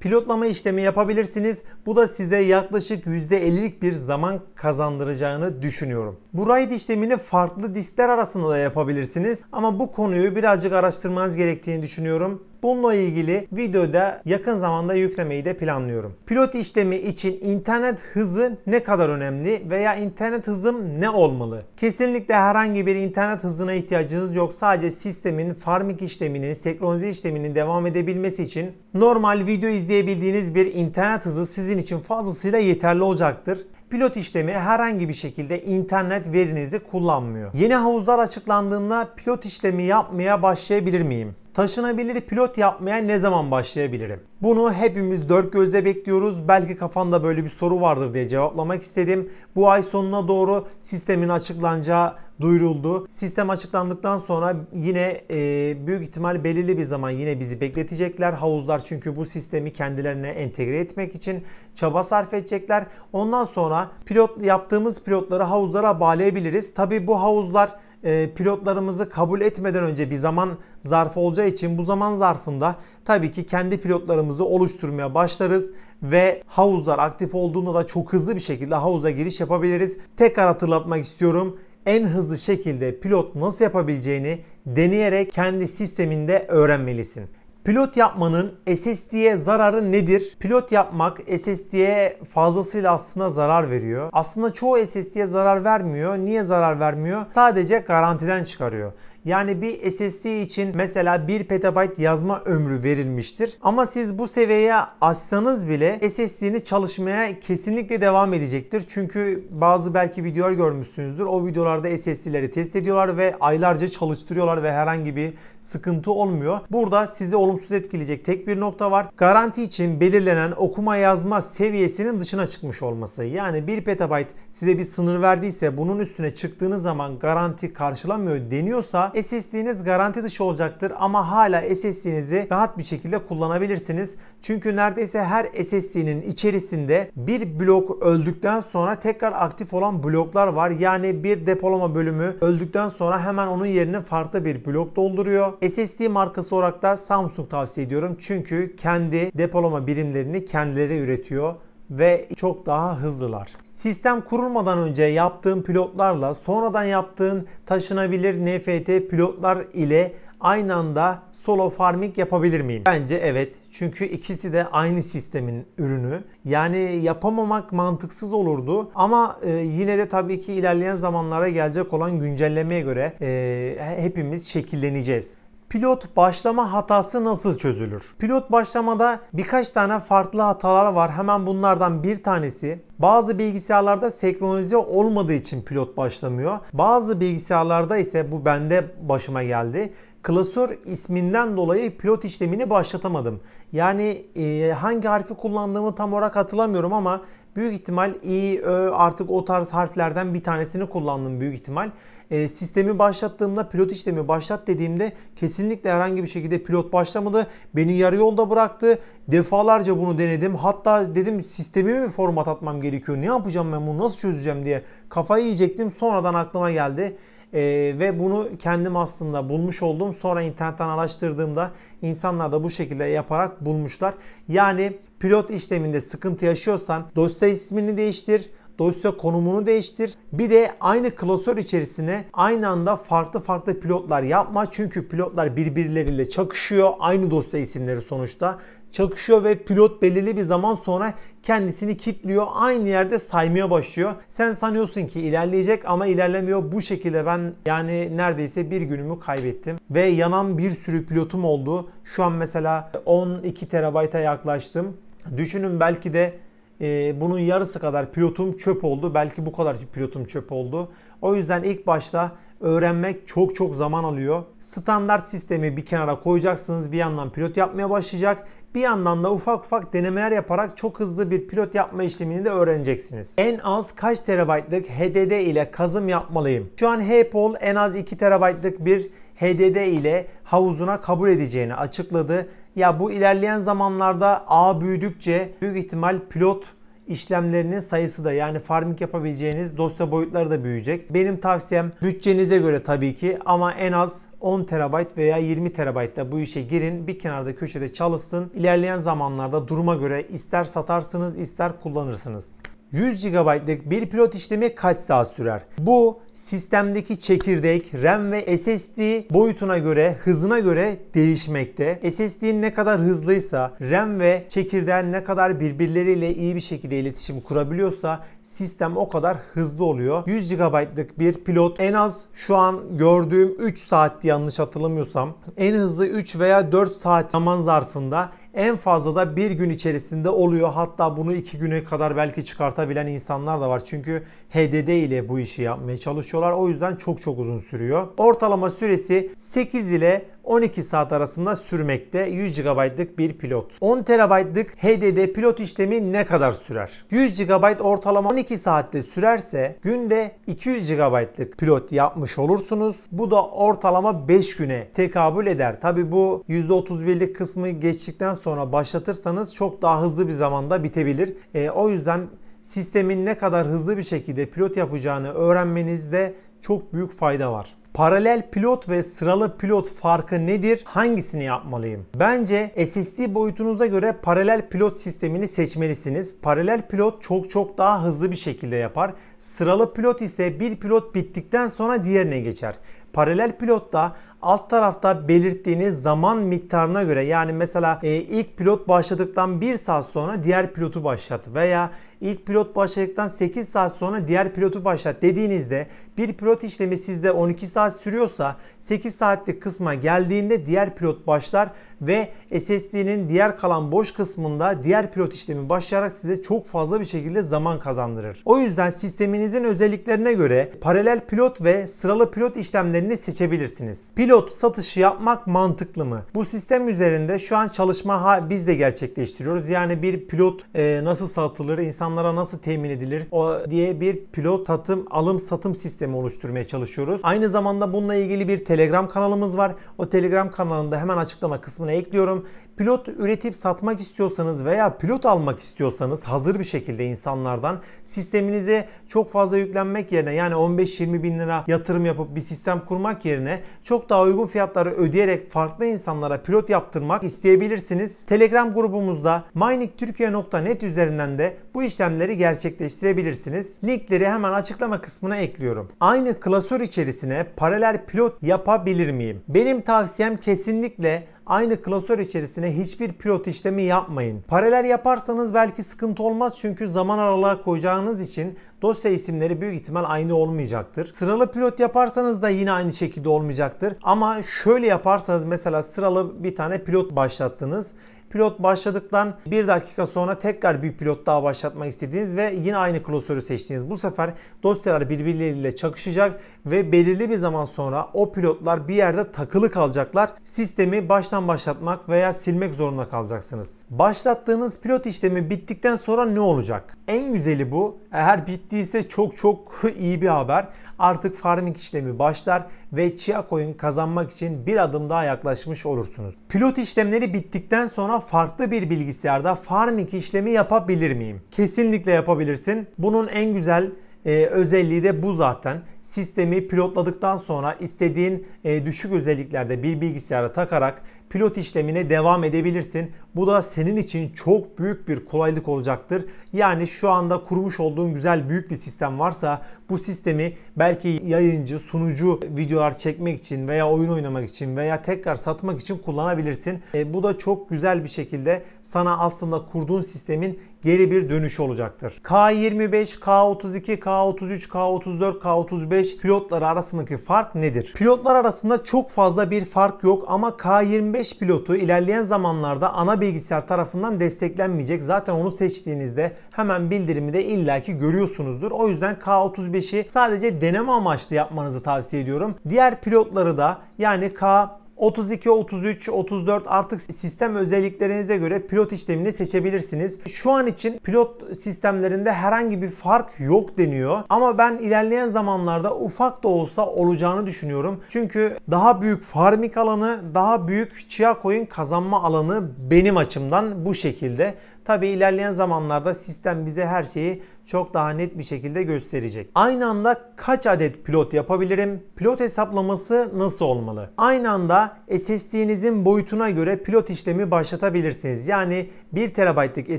pilotlama işlemi yapabilirsiniz. Bu da size yaklaşık %50'lik bir zaman kazandıracağını düşünüyorum. Bu RAID işlemini farklı diskler arasında da yapabilirsiniz ama bu konuyu birazcık araştırmanız gerektiğini düşünüyorum. Bununla ilgili videoda yakın zamanda yüklemeyi de planlıyorum. Pilot işlemi için internet hızı ne kadar önemli veya internet hızım ne olmalı? Kesinlikle herhangi bir internet hızına ihtiyacınız yok. Sadece sistemin farming işleminin, senkronize işleminin devam edebilmesi için normal video izleyebildiğiniz bir internet hızı sizin için fazlasıyla yeterli olacaktır pilot işlemi herhangi bir şekilde internet verinizi kullanmıyor. Yeni havuzlar açıklandığında pilot işlemi yapmaya başlayabilir miyim? taşınabilir pilot yapmaya ne zaman başlayabilirim? Bunu hepimiz dört gözle bekliyoruz. Belki kafanda böyle bir soru vardır diye cevaplamak istedim. Bu ay sonuna doğru sistemin açıklanacağı duyuruldu. Sistem açıklandıktan sonra yine e, büyük ihtimal belirli bir zaman yine bizi bekletecekler. Havuzlar çünkü bu sistemi kendilerine entegre etmek için çaba sarf edecekler. Ondan sonra pilot yaptığımız pilotları havuzlara bağlayabiliriz. Tabii bu havuzlar e, pilotlarımızı kabul etmeden önce bir zaman zarfı olacağı için bu zaman zarfında tabii ki kendi pilotlarımızı oluşturmaya başlarız ve havuzlar aktif olduğunda da çok hızlı bir şekilde havuza giriş yapabiliriz. Tekrar hatırlatmak istiyorum. En hızlı şekilde pilot nasıl yapabileceğini deneyerek kendi sisteminde öğrenmelisin. Pilot yapmanın SSD'ye zararı nedir? Pilot yapmak SSD'ye fazlasıyla aslında zarar veriyor. Aslında çoğu SSD'ye zarar vermiyor. Niye zarar vermiyor? Sadece garantiden çıkarıyor. Yani bir SSD için mesela 1 petabyte yazma ömrü verilmiştir. Ama siz bu seviyeye açsanız bile SSD'niz çalışmaya kesinlikle devam edecektir. Çünkü bazı belki videolar görmüşsünüzdür. O videolarda SSD'leri test ediyorlar ve aylarca çalıştırıyorlar ve herhangi bir sıkıntı olmuyor. Burada sizi olumsuz etkileyecek tek bir nokta var. Garanti için belirlenen okuma yazma seviyesinin dışına çıkmış olması. Yani 1 petabyte size bir sınır verdiyse bunun üstüne çıktığınız zaman garanti karşılamıyor deniyorsa SSD'niz garanti dışı olacaktır ama hala SSD'nizi rahat bir şekilde kullanabilirsiniz. Çünkü neredeyse her SSD'nin içerisinde bir blok öldükten sonra tekrar aktif olan bloklar var. Yani bir depolama bölümü öldükten sonra hemen onun yerini farklı bir blok dolduruyor. SSD markası olarak da Samsung tavsiye ediyorum. Çünkü kendi depolama birimlerini kendileri üretiyor ve çok daha hızlılar. Sistem kurulmadan önce yaptığın pilotlarla sonradan yaptığın taşınabilir NFT pilotlar ile aynı anda solo farming yapabilir miyim? Bence evet. Çünkü ikisi de aynı sistemin ürünü. Yani yapamamak mantıksız olurdu. Ama e, yine de tabii ki ilerleyen zamanlara gelecek olan güncellemeye göre e, hepimiz şekilleneceğiz. Pilot başlama hatası nasıl çözülür? Pilot başlamada birkaç tane farklı hatalar var. Hemen bunlardan bir tanesi bazı bilgisayarlarda senkronize olmadığı için pilot başlamıyor. Bazı bilgisayarlarda ise bu bende başıma geldi. Klasör isminden dolayı pilot işlemini başlatamadım. Yani e, hangi harfi kullandığımı tam olarak hatırlamıyorum ama büyük ihtimal i, ö artık o tarz harflerden bir tanesini kullandım büyük ihtimal e, sistemi başlattığımda pilot işlemi başlat dediğimde kesinlikle herhangi bir şekilde pilot başlamadı. Beni yarı yolda bıraktı. Defalarca bunu denedim. Hatta dedim sistemi mi format atmam gerekiyor? Ne yapacağım ben bunu nasıl çözeceğim diye kafayı yiyecektim. Sonradan aklıma geldi. Ee, ve bunu kendim aslında bulmuş oldum. Sonra internetten araştırdığımda insanlar da bu şekilde yaparak bulmuşlar. Yani pilot işleminde sıkıntı yaşıyorsan dosya ismini değiştir. Dosya konumunu değiştir. Bir de aynı klasör içerisine aynı anda farklı farklı pilotlar yapma. Çünkü pilotlar birbirleriyle çakışıyor. Aynı dosya isimleri sonuçta çakışıyor ve pilot belirli bir zaman sonra kendisini kilitliyor. Aynı yerde saymaya başlıyor. Sen sanıyorsun ki ilerleyecek ama ilerlemiyor. Bu şekilde ben yani neredeyse bir günümü kaybettim. Ve yanan bir sürü pilotum oldu. Şu an mesela 12 terabayta yaklaştım. Düşünün belki de ee, bunun yarısı kadar pilotum çöp oldu. Belki bu kadar pilotum çöp oldu. O yüzden ilk başta öğrenmek çok çok zaman alıyor. Standart sistemi bir kenara koyacaksınız. Bir yandan pilot yapmaya başlayacak. Bir yandan da ufak ufak denemeler yaparak çok hızlı bir pilot yapma işlemini de öğreneceksiniz. En az kaç terabaytlık HDD ile kazım yapmalıyım? Şu an Hepol en az 2 terabaytlık bir HDD ile havuzuna kabul edeceğini açıkladı ya bu ilerleyen zamanlarda ağ büyüdükçe büyük ihtimal pilot işlemlerinin sayısı da yani farming yapabileceğiniz dosya boyutları da büyüyecek. Benim tavsiyem bütçenize göre tabii ki ama en az 10 TB veya 20 TB'da bu işe girin. Bir kenarda köşede çalışsın. İlerleyen zamanlarda duruma göre ister satarsınız ister kullanırsınız. 100 GB'lık bir pilot işlemi kaç saat sürer? Bu sistemdeki çekirdek, RAM ve SSD boyutuna göre, hızına göre değişmekte. SSD ne kadar hızlıysa, RAM ve çekirdeğin ne kadar birbirleriyle iyi bir şekilde iletişim kurabiliyorsa sistem o kadar hızlı oluyor. 100 GB'lık bir pilot en az şu an gördüğüm 3 saatti yanlış hatırlamıyorsam en hızlı 3 veya 4 saat zaman zarfında en fazla da bir gün içerisinde oluyor. Hatta bunu iki güne kadar belki çıkartabilen insanlar da var. Çünkü HDD ile bu işi yapmaya çalışıyorlar. O yüzden çok çok uzun sürüyor. Ortalama süresi 8 ile 12 saat arasında sürmekte 100 GB'lık bir pilot. 10 TB'lık HDD pilot işlemi ne kadar sürer? 100 GB ortalama 12 saatte sürerse günde 200 GB'lık pilot yapmış olursunuz. Bu da ortalama 5 güne tekabül eder. Tabi bu %31'lik kısmı geçtikten sonra başlatırsanız çok daha hızlı bir zamanda bitebilir. E, o yüzden sistemin ne kadar hızlı bir şekilde pilot yapacağını öğrenmenizde çok büyük fayda var. Paralel pilot ve sıralı pilot farkı nedir? Hangisini yapmalıyım? Bence SSD boyutunuza göre paralel pilot sistemini seçmelisiniz. Paralel pilot çok çok daha hızlı bir şekilde yapar. Sıralı pilot ise bir pilot bittikten sonra diğerine geçer. Paralel pilotta alt tarafta belirttiğiniz zaman miktarına göre yani mesela e, ilk pilot başladıktan 1 saat sonra diğer pilotu başlat veya ilk pilot başladıktan 8 saat sonra diğer pilotu başlat dediğinizde bir pilot işlemi sizde 12 saat sürüyorsa 8 saatlik kısma geldiğinde diğer pilot başlar ve SSD'nin diğer kalan boş kısmında diğer pilot işlemi başlayarak size çok fazla bir şekilde zaman kazandırır. O yüzden sisteminizin özelliklerine göre paralel pilot ve sıralı pilot işlemlerini seçebilirsiniz. Pilot pilot satışı yapmak mantıklı mı? Bu sistem üzerinde şu an çalışma biz de gerçekleştiriyoruz. Yani bir pilot e, nasıl satılır, insanlara nasıl temin edilir o diye bir pilot satım alım satım sistemi oluşturmaya çalışıyoruz. Aynı zamanda bununla ilgili bir Telegram kanalımız var. O Telegram kanalında hemen açıklama kısmına ekliyorum pilot üretip satmak istiyorsanız veya pilot almak istiyorsanız hazır bir şekilde insanlardan sisteminize çok fazla yüklenmek yerine yani 15-20 bin lira yatırım yapıp bir sistem kurmak yerine çok daha uygun fiyatları ödeyerek farklı insanlara pilot yaptırmak isteyebilirsiniz. Telegram grubumuzda miningtürkiye.net üzerinden de bu işlemleri gerçekleştirebilirsiniz. Linkleri hemen açıklama kısmına ekliyorum. Aynı klasör içerisine paralel pilot yapabilir miyim? Benim tavsiyem kesinlikle aynı klasör içerisine hiçbir pilot işlemi yapmayın. Paralel yaparsanız belki sıkıntı olmaz çünkü zaman aralığa koyacağınız için dosya isimleri büyük ihtimal aynı olmayacaktır. Sıralı pilot yaparsanız da yine aynı şekilde olmayacaktır. Ama şöyle yaparsanız mesela sıralı bir tane pilot başlattınız. Pilot başladıktan bir dakika sonra tekrar bir pilot daha başlatmak istediğiniz ve yine aynı klasörü seçtiğiniz. Bu sefer dosyalar birbirleriyle çakışacak ve belirli bir zaman sonra o pilotlar bir yerde takılı kalacaklar. Sistemi baştan başlatmak veya silmek zorunda kalacaksınız. Başlattığınız pilot işlemi bittikten sonra ne olacak? En güzeli bu. Eğer bittiyse çok çok iyi bir haber artık farming işlemi başlar ve Chia Coin kazanmak için bir adım daha yaklaşmış olursunuz. Pilot işlemleri bittikten sonra farklı bir bilgisayarda farming işlemi yapabilir miyim? Kesinlikle yapabilirsin. Bunun en güzel e, özelliği de bu zaten. Sistemi pilotladıktan sonra istediğin e, düşük özelliklerde bir bilgisayara takarak pilot işlemine devam edebilirsin. Bu da senin için çok büyük bir kolaylık olacaktır. Yani şu anda kurmuş olduğun güzel büyük bir sistem varsa bu sistemi belki yayıncı, sunucu videolar çekmek için veya oyun oynamak için veya tekrar satmak için kullanabilirsin. E, bu da çok güzel bir şekilde sana aslında kurduğun sistemin geri bir dönüşü olacaktır. K25, K32, K33, K34, K35 pilotları arasındaki fark nedir? Pilotlar arasında çok fazla bir fark yok ama K25 pilotu ilerleyen zamanlarda ana bir bilgisayar tarafından desteklenmeyecek. Zaten onu seçtiğinizde hemen bildirimi de illaki görüyorsunuzdur. O yüzden K35'i sadece deneme amaçlı yapmanızı tavsiye ediyorum. Diğer pilotları da yani K 32, 33, 34 artık sistem özelliklerinize göre pilot işlemini seçebilirsiniz. Şu an için pilot sistemlerinde herhangi bir fark yok deniyor. Ama ben ilerleyen zamanlarda ufak da olsa olacağını düşünüyorum. Çünkü daha büyük farmik alanı, daha büyük chia coin kazanma alanı benim açımdan bu şekilde. Tabii ilerleyen zamanlarda sistem bize her şeyi çok daha net bir şekilde gösterecek. Aynı anda kaç adet pilot yapabilirim? Pilot hesaplaması nasıl olmalı? Aynı anda SSD'nizin boyutuna göre pilot işlemi başlatabilirsiniz. Yani 1 TB'lık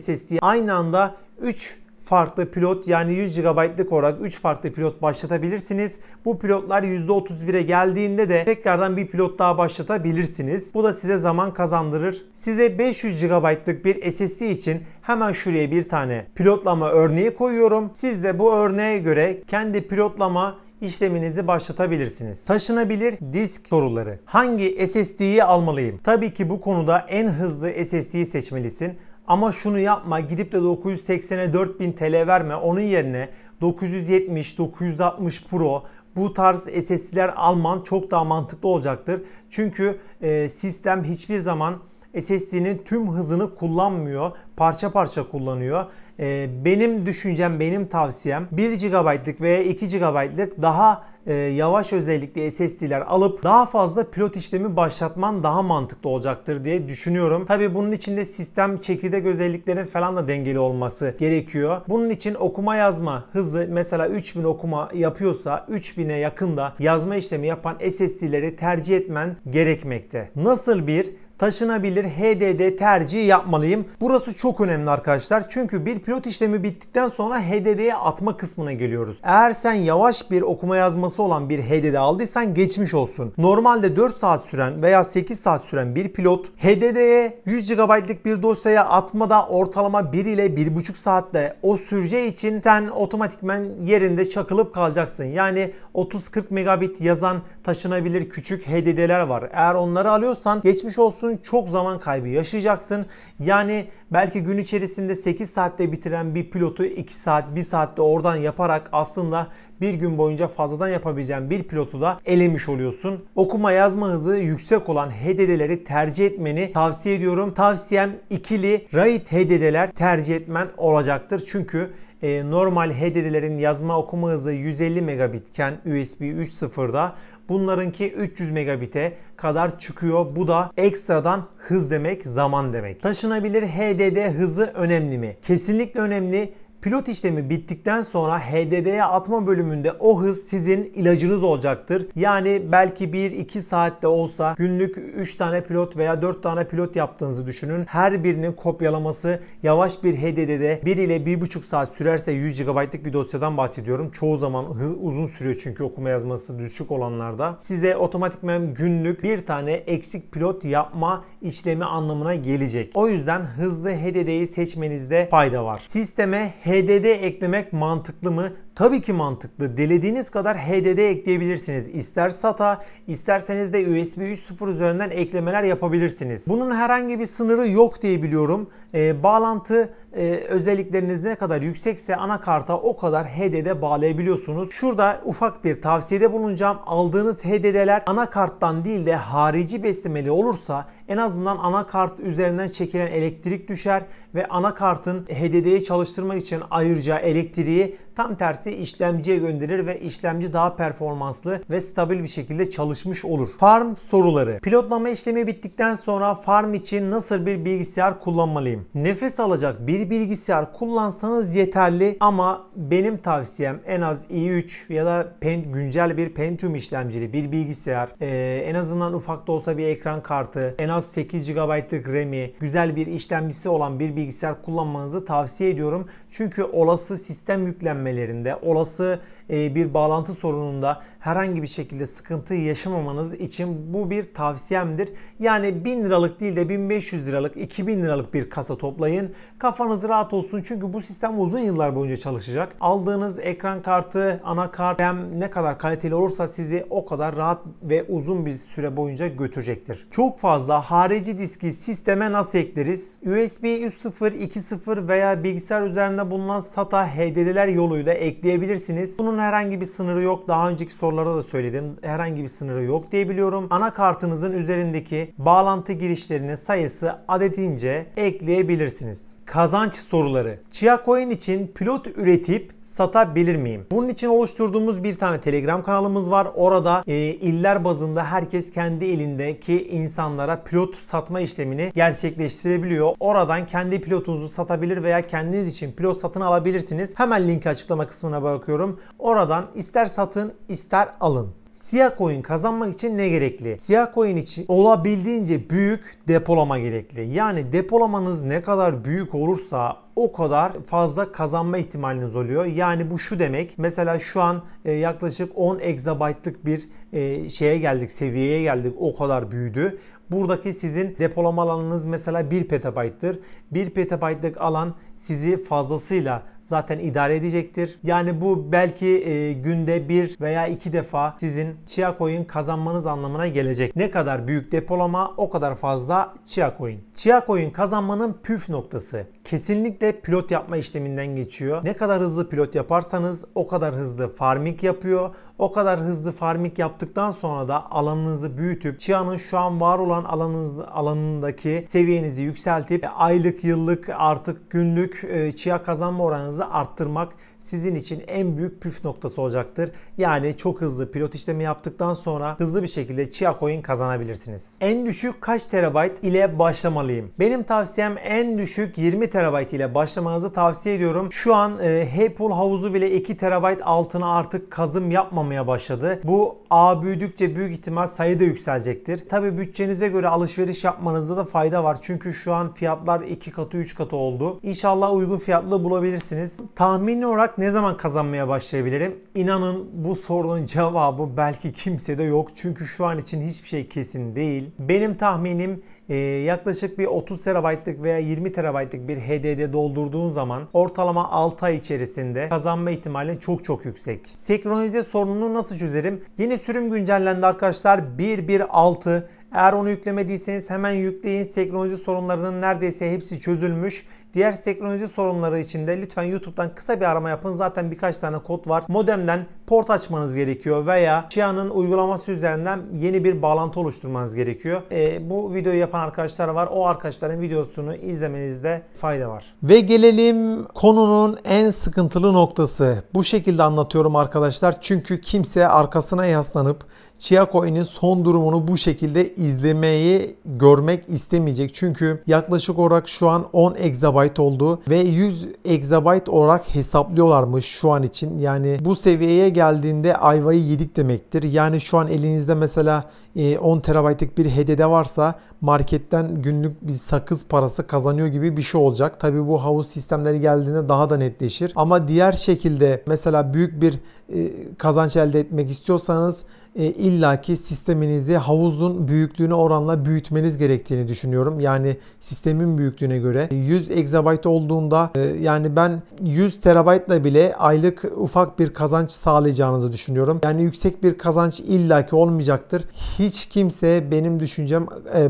SSD aynı anda 3 farklı pilot yani 100 GB'lık olarak 3 farklı pilot başlatabilirsiniz. Bu pilotlar %31'e geldiğinde de tekrardan bir pilot daha başlatabilirsiniz. Bu da size zaman kazandırır. Size 500 GB'lık bir SSD için hemen şuraya bir tane pilotlama örneği koyuyorum. Siz de bu örneğe göre kendi pilotlama işleminizi başlatabilirsiniz. Taşınabilir disk soruları. Hangi SSD'yi almalıyım? Tabii ki bu konuda en hızlı SSD'yi seçmelisin. Ama şunu yapma gidip de 980'e 4000 TL verme. Onun yerine 970, 960 Pro bu tarz SSD'ler alman çok daha mantıklı olacaktır. Çünkü e, sistem hiçbir zaman SSD'nin tüm hızını kullanmıyor. Parça parça kullanıyor e, benim düşüncem, benim tavsiyem 1 GB'lık veya 2 GB'lık daha e, yavaş özellikli SSD'ler alıp daha fazla pilot işlemi başlatman daha mantıklı olacaktır diye düşünüyorum. Tabii bunun için de sistem çekirdek özelliklerin falan da dengeli olması gerekiyor. Bunun için okuma yazma hızı mesela 3000 okuma yapıyorsa 3000'e yakında yazma işlemi yapan SSD'leri tercih etmen gerekmekte. Nasıl bir taşınabilir HDD tercihi yapmalıyım. Burası çok önemli arkadaşlar. Çünkü bir pilot işlemi bittikten sonra HDD'ye atma kısmına geliyoruz. Eğer sen yavaş bir okuma yazması olan bir HDD aldıysan geçmiş olsun. Normalde 4 saat süren veya 8 saat süren bir pilot HDD'ye 100 GB'lık bir dosyaya atmada ortalama 1 ile 1,5 saatte o sürece için sen otomatikmen yerinde çakılıp kalacaksın. Yani 30-40 megabit yazan taşınabilir küçük HDD'ler var. Eğer onları alıyorsan geçmiş olsun olsun çok zaman kaybı yaşayacaksın. Yani belki gün içerisinde 8 saatte bitiren bir pilotu 2 saat 1 saatte oradan yaparak aslında bir gün boyunca fazladan yapabileceğin bir pilotu da elemiş oluyorsun. Okuma yazma hızı yüksek olan HDD'leri tercih etmeni tavsiye ediyorum. Tavsiyem ikili RAID HDD'ler tercih etmen olacaktır. Çünkü e, normal HDD'lerin yazma okuma hızı 150 megabitken USB 3.0'da Bunlarınki 300 megabite kadar çıkıyor. Bu da ekstradan hız demek, zaman demek. Taşınabilir HDD hızı önemli mi? Kesinlikle önemli. Pilot işlemi bittikten sonra HDD'ye atma bölümünde o hız sizin ilacınız olacaktır. Yani belki 1-2 saatte olsa günlük 3 tane pilot veya 4 tane pilot yaptığınızı düşünün. Her birinin kopyalaması yavaş bir HDD'de 1 ile 1,5 saat sürerse 100 GB'lık bir dosyadan bahsediyorum. Çoğu zaman hız uzun sürüyor çünkü okuma yazması düşük olanlarda. Size otomatikmen günlük bir tane eksik pilot yapma işlemi anlamına gelecek. O yüzden hızlı HDD'yi seçmenizde fayda var. Sisteme HDD TDD eklemek mantıklı mı? Tabii ki mantıklı. Dilediğiniz kadar HDD ekleyebilirsiniz. İster SATA, isterseniz de USB 3.0 üzerinden eklemeler yapabilirsiniz. Bunun herhangi bir sınırı yok diye biliyorum. Ee, bağlantı e, özellikleriniz ne kadar yüksekse anakarta o kadar HDD bağlayabiliyorsunuz. Şurada ufak bir tavsiyede bulunacağım. Aldığınız HDD'ler anakarttan değil de harici beslemeli olursa en azından anakart üzerinden çekilen elektrik düşer ve anakartın HDD'yi çalıştırmak için ayrıca elektriği Tam tersi işlemciye gönderir ve işlemci daha performanslı ve stabil bir şekilde çalışmış olur. Farm soruları. Pilotlama işlemi bittikten sonra farm için nasıl bir bilgisayar kullanmalıyım? Nefes alacak bir bilgisayar kullansanız yeterli ama benim tavsiyem en az i3 ya da pen, güncel bir Pentium işlemcili bir bilgisayar. Ee, en azından ufak da olsa bir ekran kartı, en az 8 GB'lık RAM'i, güzel bir işlemcisi olan bir bilgisayar kullanmanızı tavsiye ediyorum. Çünkü olası sistem yüklenmelerinde, olası e, bir bağlantı sorununda herhangi bir şekilde sıkıntı yaşamamanız için bu bir tavsiyemdir. Yani 1000 liralık değil de 1500 liralık, 2000 liralık bir kasa toplayın. Kafanız rahat olsun çünkü bu sistem uzun yıllar boyunca çalışacak. Aldığınız ekran kartı, anakart hem ne kadar kaliteli olursa sizi o kadar rahat ve uzun bir süre boyunca götürecektir. Çok fazla harici diski sisteme nasıl ekleriz? USB 3.0, 2.0 veya bilgisayar üzerinde bulunan SATA HDD'ler yoluyla ekleyebilirsiniz. Bunun bunun herhangi bir sınırı yok. Daha önceki sorularda da söyledim. Herhangi bir sınırı yok diyebiliyorum. Anakartınızın üzerindeki bağlantı girişlerinin sayısı adetince ekleyebilirsiniz kazanç soruları. Chia Coin için pilot üretip satabilir miyim? Bunun için oluşturduğumuz bir tane Telegram kanalımız var. Orada e, iller bazında herkes kendi elindeki insanlara pilot satma işlemini gerçekleştirebiliyor. Oradan kendi pilotunuzu satabilir veya kendiniz için pilot satın alabilirsiniz. Hemen linki açıklama kısmına bakıyorum. Oradan ister satın ister alın. Siyah coin kazanmak için ne gerekli? Siyah coin için olabildiğince büyük depolama gerekli. Yani depolamanız ne kadar büyük olursa o kadar fazla kazanma ihtimaliniz oluyor. Yani bu şu demek. Mesela şu an e, yaklaşık 10 exabyte'lık bir e, şeye geldik, seviyeye geldik. O kadar büyüdü. Buradaki sizin depolama alanınız mesela 1 petabayttır. 1 petabaytlık alan sizi fazlasıyla zaten idare edecektir. Yani bu belki e, günde bir veya iki defa sizin Chia Coin kazanmanız anlamına gelecek. Ne kadar büyük depolama o kadar fazla Chia Coin. Chia Coin kazanmanın püf noktası. Kesinlikle pilot yapma işleminden geçiyor. Ne kadar hızlı pilot yaparsanız o kadar hızlı farming yapıyor. O kadar hızlı farming yaptıktan sonra da alanınızı büyütüp Chia'nın şu an var olan alanınız, alanındaki seviyenizi yükseltip aylık, yıllık, artık günlük e, Chia kazanma oranınızı sayınızı arttırmak sizin için en büyük püf noktası olacaktır. Yani çok hızlı pilot işlemi yaptıktan sonra hızlı bir şekilde Chia Coin kazanabilirsiniz. En düşük kaç terabayt ile başlamalıyım? Benim tavsiyem en düşük 20 terabayt ile başlamanızı tavsiye ediyorum. Şu an e, Heypool havuzu bile 2 terabayt altına artık kazım yapmamaya başladı. Bu a büyüdükçe büyük ihtimal sayı da yükselecektir. Tabi bütçenize göre alışveriş yapmanızda da fayda var. Çünkü şu an fiyatlar 2 katı 3 katı oldu. İnşallah uygun fiyatlı bulabilirsiniz. Tahmini olarak ne zaman kazanmaya başlayabilirim? İnanın bu sorunun cevabı belki kimsede yok. Çünkü şu an için hiçbir şey kesin değil. Benim tahminim e, yaklaşık bir 30 terabaytlık veya 20 terabaytlık bir HDD doldurduğun zaman ortalama 6 ay içerisinde kazanma ihtimalin çok çok yüksek. Senkronize sorununu nasıl çözerim? Yeni sürüm güncellendi arkadaşlar. 1.1.6 eğer onu yüklemediyseniz hemen yükleyin. Senkronize sorunlarının neredeyse hepsi çözülmüş. Diğer senkronize sorunları için de lütfen YouTube'dan kısa bir arama yapın. Zaten birkaç tane kod var. Modemden port açmanız gerekiyor veya Chia'nın uygulaması üzerinden yeni bir bağlantı oluşturmanız gerekiyor. E, bu videoyu yapan arkadaşlar var. O arkadaşların videosunu izlemenizde fayda var. Ve gelelim konunun en sıkıntılı noktası. Bu şekilde anlatıyorum arkadaşlar. Çünkü kimse arkasına yaslanıp Chiacoin'in son durumunu bu şekilde izlemeyi görmek istemeyecek. Çünkü yaklaşık olarak şu an 10 exabyte oldu ve 100 exabyte olarak hesaplıyorlarmış şu an için. Yani bu seviyeye geldiğinde ayvayı yedik demektir. Yani şu an elinizde mesela 10 e, terabaytlık bir HDD varsa marketten günlük bir sakız parası kazanıyor gibi bir şey olacak. Tabi bu havuz sistemleri geldiğinde daha da netleşir. Ama diğer şekilde mesela büyük bir e, kazanç elde etmek istiyorsanız e, illaki sisteminizi havuzun büyüklüğüne oranla büyütmeniz gerektiğini düşünüyorum. Yani sistemin büyüklüğüne göre 100 exabyte olduğunda e, yani ben 100 terabaytla bile aylık ufak bir kazanç sağlayacağınızı düşünüyorum. Yani yüksek bir kazanç illaki olmayacaktır. Hiç kimse benim düşüncem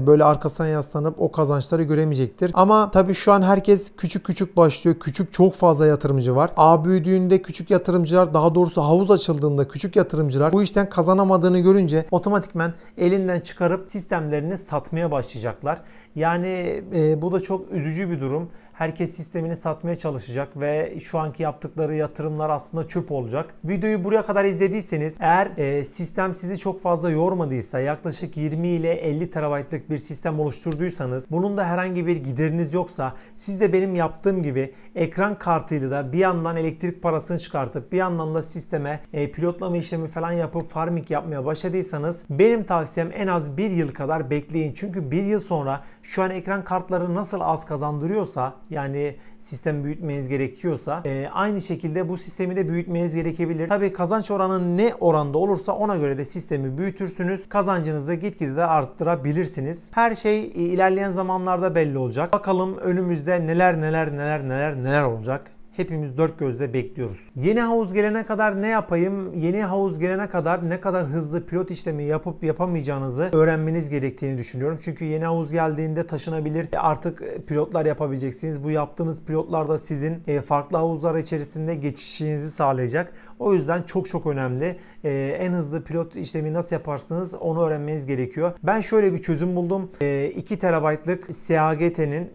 böyle böyle arkasına yaslanıp o kazançları göremeyecektir. Ama tabii şu an herkes küçük küçük başlıyor. Küçük çok fazla yatırımcı var. A büyüdüğünde küçük yatırımcılar daha doğrusu havuz açıldığında küçük yatırımcılar bu işten kazanamadığını görünce otomatikmen elinden çıkarıp sistemlerini satmaya başlayacaklar. Yani e, bu da çok üzücü bir durum. Herkes sistemini satmaya çalışacak ve şu anki yaptıkları yatırımlar aslında çöp olacak. Videoyu buraya kadar izlediyseniz eğer e, sistem sizi çok fazla yormadıysa yaklaşık 20 ile 50 terabaytlık bir sistem oluşturduysanız bunun da herhangi bir gideriniz yoksa siz de benim yaptığım gibi ekran kartıyla da bir yandan elektrik parasını çıkartıp bir yandan da sisteme e, pilotlama işlemi falan yapıp farming yapmaya başladıysanız benim tavsiyem en az bir yıl kadar bekleyin. Çünkü bir yıl sonra şu an ekran kartları nasıl az kazandırıyorsa yani sistemi büyütmeniz gerekiyorsa e, aynı şekilde bu sistemi de büyütmeniz gerekebilir. Tabii kazanç oranı ne oranda olursa ona göre de sistemi büyütürsünüz. Kazancınızı gitgide de arttırabilirsiniz. Her şey e, ilerleyen zamanlarda belli olacak. Bakalım önümüzde neler neler neler neler neler olacak hepimiz dört gözle bekliyoruz. Yeni havuz gelene kadar ne yapayım? Yeni havuz gelene kadar ne kadar hızlı pilot işlemi yapıp yapamayacağınızı öğrenmeniz gerektiğini düşünüyorum. Çünkü yeni havuz geldiğinde taşınabilir. E, artık e, pilotlar yapabileceksiniz. Bu yaptığınız pilotlar da sizin e, farklı havuzlar içerisinde geçişinizi sağlayacak. O yüzden çok çok önemli. Ee, en hızlı pilot işlemi nasıl yaparsınız onu öğrenmeniz gerekiyor. Ben şöyle bir çözüm buldum. Ee, 2 terabaytlık SAGT'nin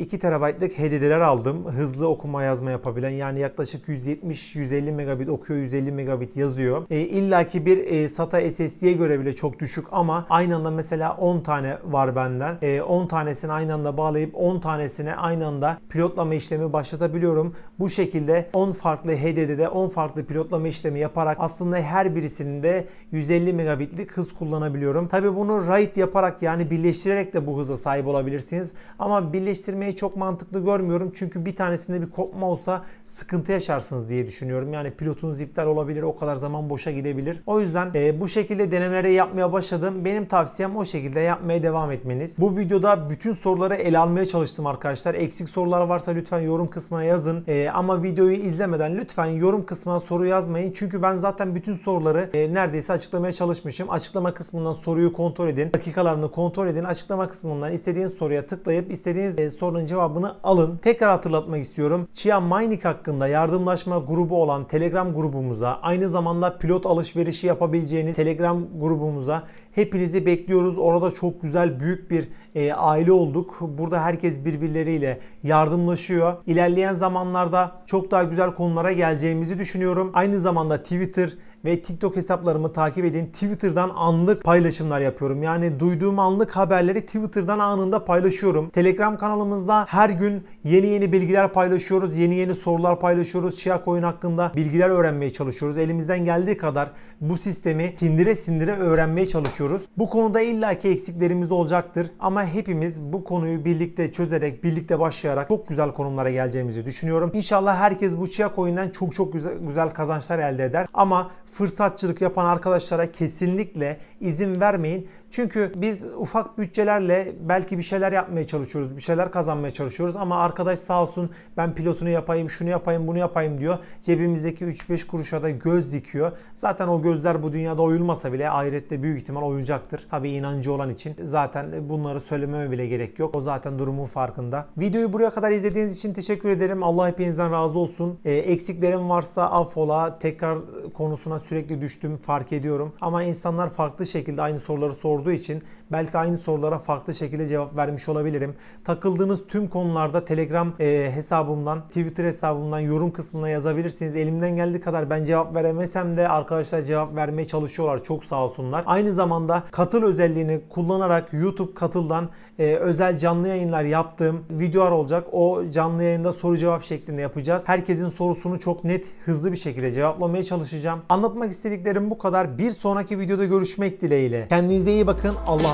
2 e, terabaytlık HDD'ler aldım. Hızlı okuma yazma yapabilen yani yaklaşık 170-150 megabit okuyor 150 megabit yazıyor. Ee, İlla ki bir e, SATA SSD'ye göre bile çok düşük ama aynı anda mesela 10 tane var benden. E, ee, 10 tanesini aynı anda bağlayıp 10 tanesine aynı anda pilotlama işlemi başlatabiliyorum. Bu şekilde 10 farklı HDD'de 10 farklı pilot yoklama işlemi yaparak aslında her birisinde 150 megabitlik hız kullanabiliyorum. Tabi bunu RAID yaparak yani birleştirerek de bu hıza sahip olabilirsiniz. Ama birleştirmeyi çok mantıklı görmüyorum. Çünkü bir tanesinde bir kopma olsa sıkıntı yaşarsınız diye düşünüyorum. Yani pilotunuz iptal olabilir. O kadar zaman boşa gidebilir. O yüzden e, bu şekilde denemeleri yapmaya başladım. Benim tavsiyem o şekilde yapmaya devam etmeniz. Bu videoda bütün soruları ele almaya çalıştım arkadaşlar. Eksik sorular varsa lütfen yorum kısmına yazın. E, ama videoyu izlemeden lütfen yorum kısmına soru yazmayın. Çünkü ben zaten bütün soruları e, neredeyse açıklamaya çalışmışım. Açıklama kısmından soruyu kontrol edin. Dakikalarını kontrol edin. Açıklama kısmından istediğiniz soruya tıklayıp istediğiniz e, sorunun cevabını alın. Tekrar hatırlatmak istiyorum. Chia Mining hakkında yardımlaşma grubu olan Telegram grubumuza aynı zamanda pilot alışverişi yapabileceğiniz Telegram grubumuza Hepinizi bekliyoruz. Orada çok güzel büyük bir e, aile olduk. Burada herkes birbirleriyle yardımlaşıyor. İlerleyen zamanlarda çok daha güzel konulara geleceğimizi düşünüyorum. Aynı zamanda Twitter, ve TikTok hesaplarımı takip edin. Twitter'dan anlık paylaşımlar yapıyorum. Yani duyduğum anlık haberleri Twitter'dan anında paylaşıyorum. Telegram kanalımızda her gün yeni yeni bilgiler paylaşıyoruz. Yeni yeni sorular paylaşıyoruz. Chia Coin hakkında bilgiler öğrenmeye çalışıyoruz. Elimizden geldiği kadar bu sistemi sindire sindire öğrenmeye çalışıyoruz. Bu konuda illaki eksiklerimiz olacaktır. Ama hepimiz bu konuyu birlikte çözerek, birlikte başlayarak çok güzel konumlara geleceğimizi düşünüyorum. İnşallah herkes bu Chia Coin'den çok çok güzel, güzel kazançlar elde eder. Ama fırsatçılık yapan arkadaşlara kesinlikle izin vermeyin. Çünkü biz ufak bütçelerle belki bir şeyler yapmaya çalışıyoruz, bir şeyler kazanmaya çalışıyoruz ama arkadaş sağ olsun ben pilotunu yapayım, şunu yapayım, bunu yapayım diyor. Cebimizdeki 3-5 kuruşa da göz dikiyor. Zaten o gözler bu dünyada oyulmasa bile ahirette büyük ihtimal oyulacaktır. Tabi inancı olan için zaten bunları söylememe bile gerek yok. O zaten durumun farkında. Videoyu buraya kadar izlediğiniz için teşekkür ederim. Allah hepinizden razı olsun. E, eksiklerim varsa affola. Tekrar konusuna sürekli düştüm fark ediyorum. Ama insanlar farklı şekilde aynı soruları sordu vurduğu için Belki aynı sorulara farklı şekilde cevap vermiş olabilirim. Takıldığınız tüm konularda Telegram e, hesabımdan, Twitter hesabımdan yorum kısmına yazabilirsiniz. Elimden geldiği kadar ben cevap veremesem de arkadaşlar cevap vermeye çalışıyorlar. Çok sağ olsunlar. Aynı zamanda katıl özelliğini kullanarak YouTube katıldan e, özel canlı yayınlar yaptığım videolar olacak. O canlı yayında soru cevap şeklinde yapacağız. Herkesin sorusunu çok net, hızlı bir şekilde cevaplamaya çalışacağım. Anlatmak istediklerim bu kadar. Bir sonraki videoda görüşmek dileğiyle. Kendinize iyi bakın. Allah.